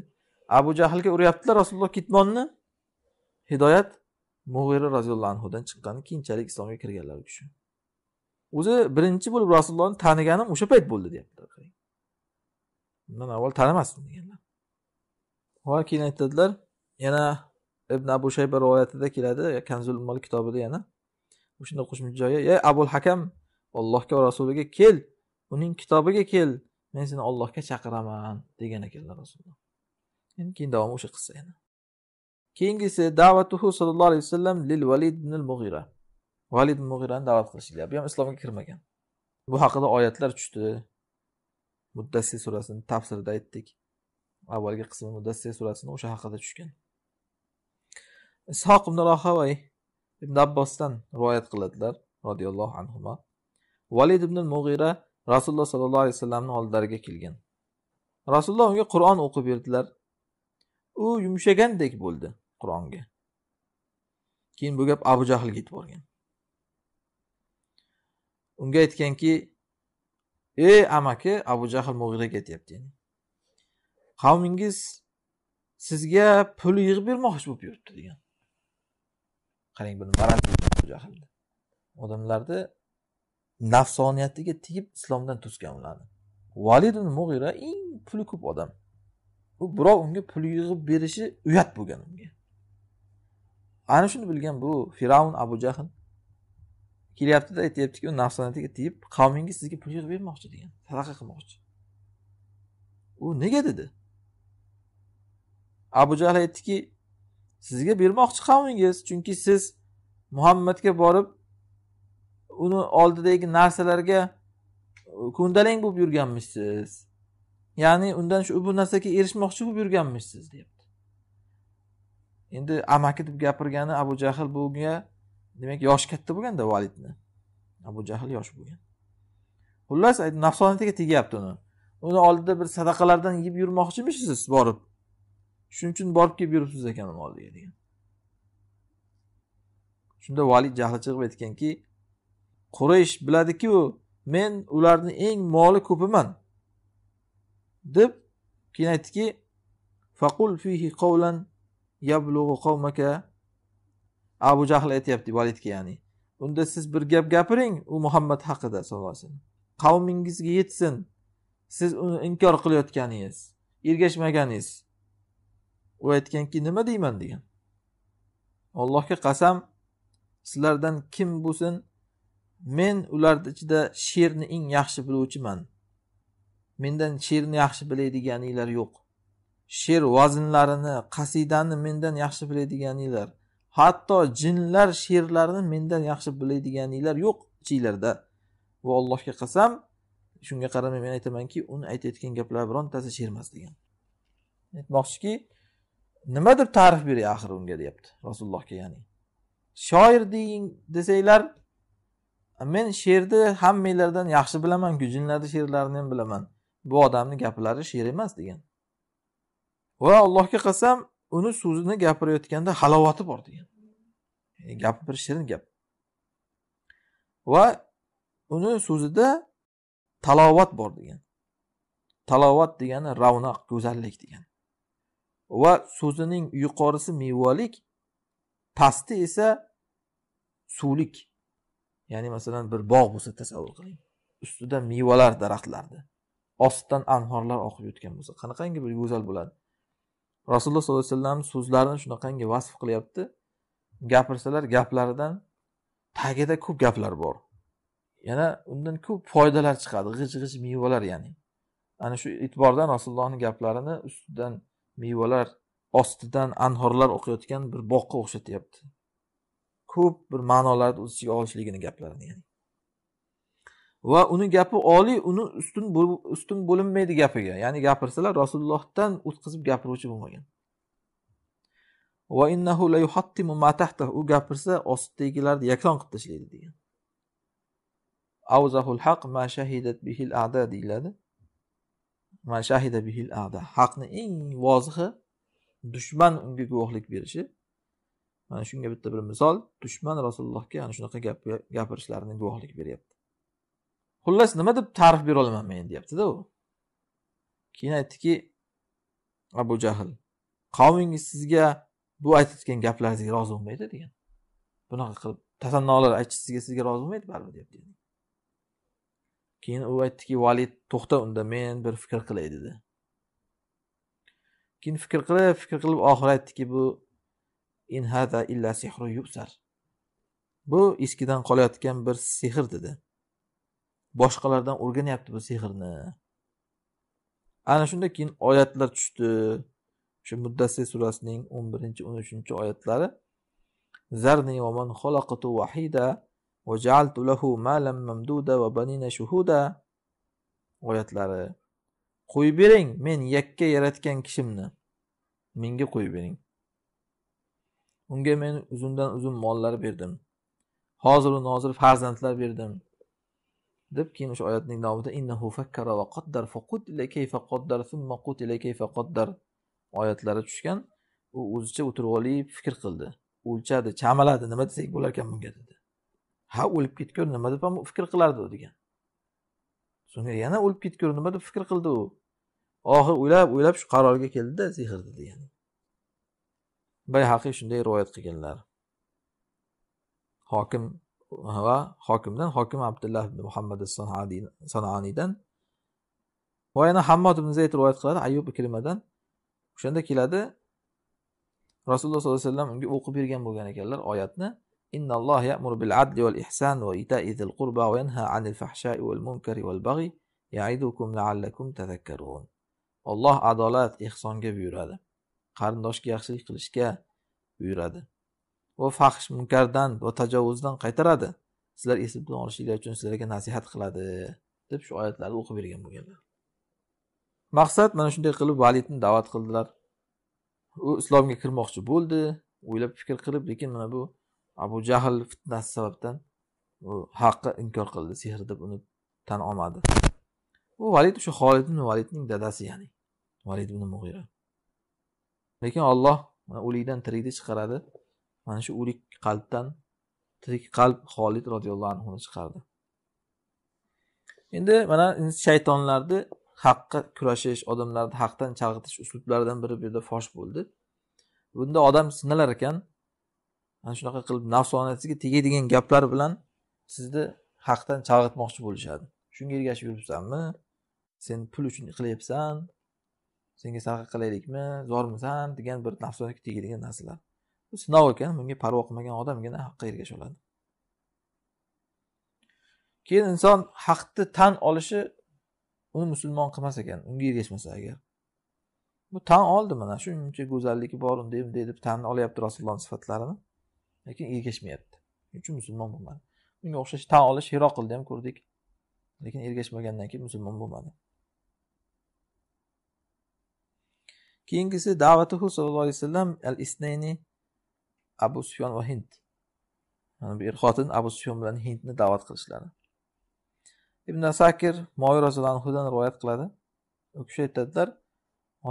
S1: abu jahlga uryaptilar rasululloh ketmonni hidoyat mug'ira roziyallohu anhudan chiqqan keyinchalik islomga kirganlar u kishi o'zi birinchi bo'lib rasulullohni taniganim o'sha payt bo'ldi deyaptilar undan avval tanimasdim deganlar va keyin aytadilar yana ibn abu shayba rivoyatida keladi kanzul mol kitobida yana o'shanda qo'shimcha joyi ey abul hakam allohga va rasuliga kel uning kitobiga kel men seni ollohga chaqiraman degan ekanlar rasululloh endi keyin davomi o'sha qissa yana keyingisi davatuhu sallallohu alayhi vasallam lil valid ibn mug'ira valid mug'irani da'vat qilishlik bu ham islomga kirmagan bu haqida oyatlar tushdi muddassiy surasini tafsirida aytdik avvalgi qismi muddassiy surasini o'sha haqida tushgan ishoq ibn rohavay ibn abbosdan rivoyat qiladilar roziyallohu anhu valid ibn mug'ira rasululloh sollallohu alayhi vasallamni oldilariga kelgan rasululloh unga qur'on o'qib berdilar u yumshagandek bo'ldi qur'onga keyin bu gap abu jahlga yetib borgan unga aytganki ey amaki abu jahl mo'g'ira ketyapti qavmingiz sizga pul yig'ib bermoqchi bo'lib yuribdi degan qarang buni abu jahl odamlarni nafsoniyatiga tegib islomdan to'sgan ularni valid mug'ira eng puli ko'p odam u birov unga pul yig'ib berishi uyat bo'lgan unga ana shuni bilgan bu fir'avn abu jahl kelyaptida aytyaptiki u nafsoniyatiga tegib qavmingiz sizga pul yig'ib bermoqchi degan sadaqa qilmoqchi u nega dedi abu jahl aytdiki sizga bermoqchi qavmingiz chunki siz muhammadga borib uni oldidagi narsalarga ko'ndalang bo'lib yurganmishsiz ya'ni undan shu bu narsaga erishmoqchi bo'lib yurganmishsiz deyapti endi amaki deb gapirgani abu jahl bunga demak yoshi katta bo'lganda validni abu jahl yosh bo'lgan xullas nafsoniyatiga tegyapti uni uni oldida bir sadaqalardan yeb yurmoqchimisiz borib shuning uchun borib kelib yuribsiz ekan uni oldiga degan shunda valid jahli chiqib aytganki quraysh biladiku men ularni eng moli ko'piman deb keyin aytdiki faqul fihi qavlan yablug'u qavmaka abu jahl aytyapti validga ya'ni unda siz bir gap gapiring u muhammad haqida sallallohu alayhi vasallam qavmingizga yetsin siz uni inkor qilayotganingiz ergashmaganingiz u aytganki nima deyman degan allohga qasam sizlardan kim bo'lsin men ularni ichida she'rni eng yaxshi biluvchiman mendan she'rni yaxshi biladiganinglar yo'q she'r vaznlarini qasidani mendan yaxshi biladiganinglar hatto jinlar she'rlarni mendan yaxshi biladiganinglar yo'q ichinglarda va allohga qasam shunga qaramay men aytamanki uni aytayotgan gaplari birontasi she'r emas degan aytmoqchiki nima deb ta'rif beray axir unga deyapti rasulullohga ya'ni shoir deying desanglar men she'rni hammanglardan yaxshi bilamanku jinlarni she'rlarini ham bilaman bu odamni gaplari she'r emas degan va allohga qasam uni so'zini gapirayotganda halovati bor degan ya'ni gapi bir shirin gap va uni so'zida talovat bor degan talovat degani ravnaq go'zallik degani va so'zining yuqorisi mevalik pasti esa suvlik ya'ni masalan bir bog' bo'lsa tasavvur qiling ustida mevalar daraxtlarni ostidan anhorlar oqib yotgan bo'lsa qanaqangi bir go'zal bo'ladi rasululloh sollallohu alayhi vasallamni so'zlarini shunaqangi vasf qilyapti gapirsalar gaplaridan tagida ko'p gaplar bor yana undan ko'p foydalar chiqadi g'ij g'ij mevalar ya'ni ana shu e'tibordan rasulullohni gaplarini ustidan mevalar ostidan anhorlar o'qiyotgan bir boqqa o'xshatyapti ko'p bir ma'nolarni o'z ichiga olishligini gaplarini ya'ni va uni gapi oliy uni ustun ustun bo'linmaydi gapiga ya'ni gapirsalar rasulullohdan o'tkazib gapiruvchi bo'lmagan va innahu la yuhattimu ma tahtahu u gapirsa ostidagilarni yakson qilib tashlaydi degan avzahul haq ma shahidat bihil ada deyiladi ma shahida bihil ada haqni eng vozihi dushman unga guvohlik berishi mana shunga bitta bir misol dushman rasulullohga ana shunaqa gapirishlarini guvohlik beryapti xullas nima deb ta'rif berolaman men deyaptida u keyin aytdiki abu jahl qavmingiz sizga bu aytayotgan gaplaringizga rozi bo'lmaydi degan bunaqa qilib tasannolar aytishingizga sizga rozi bo'lmaydi baribir deyapti keyin u aytdiki valid to'xta unda men bir fikr qilay dedi keyin fikr qilib fikr qilib oxiri aytdiki bu in hada illa sihru yubsar bu eskidan qolayotgan bir sehr dedi boshqalardan o'rganyapti bu sehrni ana shundan keyin oyatlar tushdi shu muddasi surasining o'n birinchi o'n uchinchi oyatlari zarni vaman xalaqatu vahida وجعلت له مالا ممدودا وبنين oyatlari qo'yib bering men yakka yaratgan kishimni menga qo'yib bering unga men uzundan uzun mollar berdim hozir nozir farzandlar berdim deb keyin o'sha oyatning nomida innahu fakkara va qaddar kayfa qaddar summa qutila kayfa qaddar oyatlari tushgan u o'zicha o'tirib olib fikr qildi o'lchadi chamaladi nima desak bo'lar ekan bunga dedi ha o'lib ketgur nima deb ham fikr qilardi u degan so'ngra yana o'lib ketgur nima deb fikr qildi u oxiri o'ylab o'ylab shu qarorga keldida sehr degan bayhaqiy shunday rivoyat qilganlar hokim va hokimdan hokim abdulloh ibn muhammad sanoaniydan va yana hammod ibn zayd rivoyat qiladi ayub ikrimadan o'shanda keladi rasululloh sollallohu alayhi vasallam unga o'qib bergan bo'lgan ekanlar oyatni bil adli val ihson va يأمر بالعدل qurba va yanha anil fahshai val munkari val bag'i yaidukum laallakum tazakkarun الله adolat ehsonga buyuradi qarindoshga yaxshilik qilishga buyuradi va fahsh munkardan va tajovuzdan qaytaradi sizlar eslatib olishinglar uchun sizlarga nasihat qiladi deb shu oyatlarni o'qib bergan bo'lganlar maqsad mana shunday qilib validni da'vat qildilar u islomga kirmoqchi bo'ldi o'ylab fikr qilib lekin mana bu abu jahl fitnasi sababdan u haqqa inkor qildi sehr deb uni tan olmadi u valid o'sha holid ibn validning dadasi ya'ni valid ibn mug'ira lekin olloh o'likdan tirikni chiqaradi mana shu o'lik qalbdan tirik qalb xolid roziyallohu anhuni chiqardi endi mana shaytonlarni haqqa kurashish odamlarni haqdan chalg'itish uslublaridan biri bu yerda fosh bo'ldi bunda odam sinalar ekan ana shunaqa qilib nafsoniyatiga tegadigan gaplar bilan sizni haqdan chalg'itmoqchi bo'lishadi shunga ergashib yuribsanmi sen pul uchun qilyapsan senga sadaqa qilaylikmi zormisan degan bir nafsoniyatga tegadigan narsalar bu sinov ekan bunga parvo qilmagan odamgina haqqa ergasha oladi keyin inson haqni tan olishi uni musulmon qilmas ekan unga ergashmasa agar bu tan oldi mana shuncha go'zalligi bor unday bunday deb tan olyapti rasulullohni sifatlarini lekin ergashmayapti shuning uchun musulmon bo'lmadi unga o'xshash tan olish qildi ham ko'rdik lekin ergashmagandan keyin musulmon bo'lmadi keyingisi davatuhu sallallohu alayhi vasallam al isnayni abu sufyon va hind yani bu er xotin abu sufyon bilan hindni da'vat qilishlari ibn sakir moy roziyallohu anhudan rivoyat qiladi u kishi aytadilar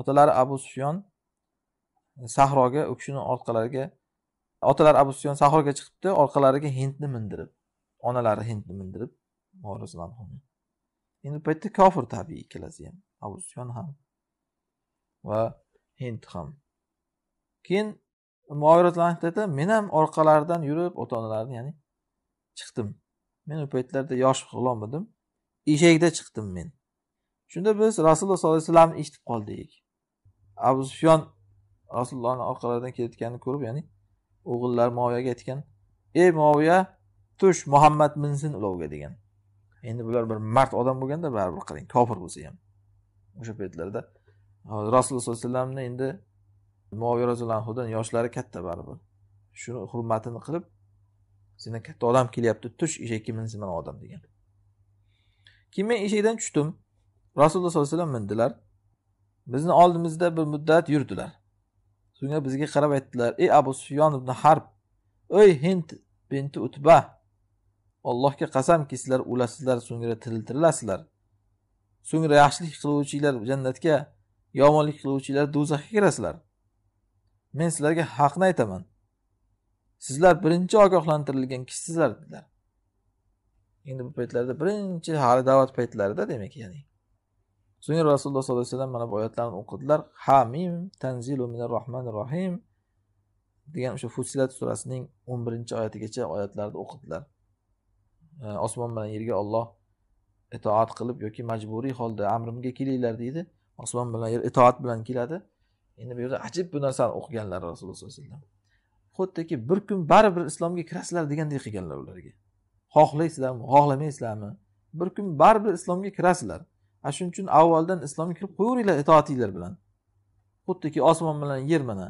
S1: otalari abu sufyon sahroga u kishini orqalariga otalari abu sufyon sahroga chiqibdi orqalariga hindni mindirib onalari hindni mindirib endi bu paytda kofir tabiiy ikkalasi ham abu sufyon ham va hind ham keyin muoviratlanib men ham orqalaridan yurib ota onalarni ya'ni chiqdim men u paytlarda yosh g'ulom edim eshakda chiqdim men shunda biz rasululloh sollallohu alayhi vasallamni eshitib qoldik abu sufyon rasulullohni orqalaridan kelayotganini ko'rib ya'ni o'g'illari moviyaga aytgan ey moviya tush muhammad minsin ulovga degan endi bular bir mard odam bo'lganda baribir qarang kofir bo'lsa ham o'sha paytlarda rasululloh sollallohu alayhi vasallamni endi moviy roziyallohu anhudan yoshlari katta baribir shuni hurmatini qilib sendan katta odam kelyapti tush eshakka minsin mana odam degan keyin men eshakdan tushdim rasululloh sollallohu alayhi vasallam mindilar bizni oldimizda bir muddat yurdilar so'ngra bizga qarab aytdilar ey abu sufyon ibn harb ey hind binti utba allohga qasamki sizlar o'lasizlar so'ngra tiriltirilasizlar so'ngra yaxshilik qiluvchilar jannatga yomonlik qiluvchilar do'zaxga kirasizlar men sizlarga haqni aytaman sizlar birinchi ogohlantirilgan kishisizlar dedilar endi bu paytlarda birinchi hali da'vat paytlarida demak ya'ni so'ngra rasululloh sollallohu alayhi vasallam mana bu oyatlarni o'qidilar hamim tanzilu minar rohmanir rohim degan o'sha fusilat surasining o'n birinchi oyatigacha oyatlarni o'qidilar osmon bilan yerga olloh itoat qilib yoki majburiy holda amrimga kelinglar deydi osmon bilan yer itoat bilan keladi endi bu yerda ajib bir narsani o'qiganlar rasululloh sallallohu alayhi vasallam xuddiki bir kun baribir islomga kirasizlar degandek qilganlar ularga xohlaysizlarmi xohlamaysizlarmi bir kun baribir islomga kirasizlar ana shuning uchun avvaldan islomga kirib qo'yaveringlar itoatinglar bilan xuddiki osmon bilan yer mana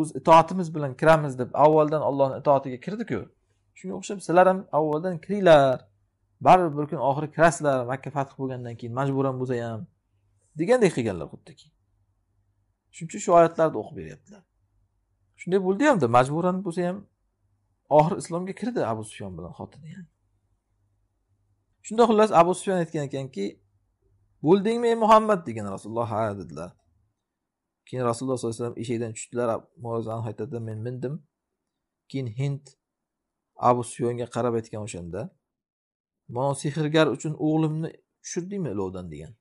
S1: o'z itoatimiz bilan kiramiz deb avvaldan ollohni itoatiga kirdiku shunga o'xshab sizlar ham avvaldan kiringlar baribir bir kun oxiri kirasizlar makka fath bo'lgandan keyin majburan bo'lsa ham degandek qilganlar xuddiki shuning uchun shu oyatlarni o'qib beryaptilar shunday bo'ldi hamda majburan bo'lsa ham oxiri islomga kirdi abu sufyon bilan xotini shunda xullas abu sufyon aytgan ekanki bo'ldingmi ey muhammad degan rasululloh ha dedilar keyin rasululloh sollallohu alayhi vasallam eshakdan tushdilar muozan aytadi men mindim keyin hind abu sufyonga qarab aytgan o'shanda man sehrgar uchun o'g'limni tushirdingmi ilovdan degan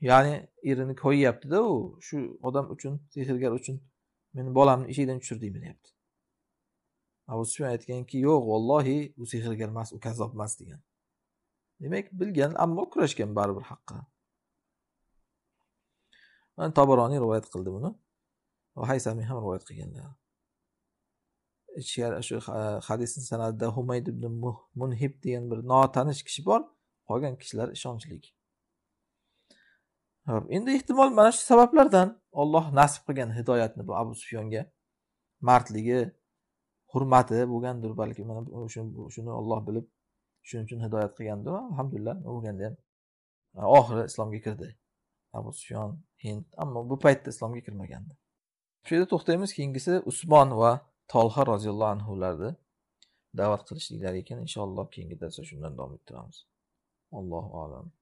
S1: ya'ni erini koyyaptida u shu odam uchun sehrgar uchun meni bolamni eshikdan tushirdik deyapti abu sufyan aytganki yo'q vallohi u sehrgar emas u kazzob emas degan demak bilgan ammo kurashgan baribir haqqa mana toboroniy rivoyat qildi buni va haysamiy ham rivoyat qilganlar shu hadisni sanadida humayd ibn munhib degan bir notanish kishi bor qolgan kishilar ishonchli endi ehtimol mana shu sabablardan Alloh nasib qilgan hidoyatni bu Abu Sufyonga mardligi, hurmati bo'lgandir balki mana shuni Alloh bilib shuning uchun hidoyat qilgandir. Alhamdulillah, o'lganda ham e, oxiri islomga kirdi. Abu Sufyon Hind, ammo bu paytda islomga kirmagandi. Shu yerda to'xtaymiz, keyingisi Usmon va Tolha roziyallohu anhularni da'vat qilishliklari ekan. Inshaalloh keyingi darsda shundan davom ettiramiz. Allohu a'lam.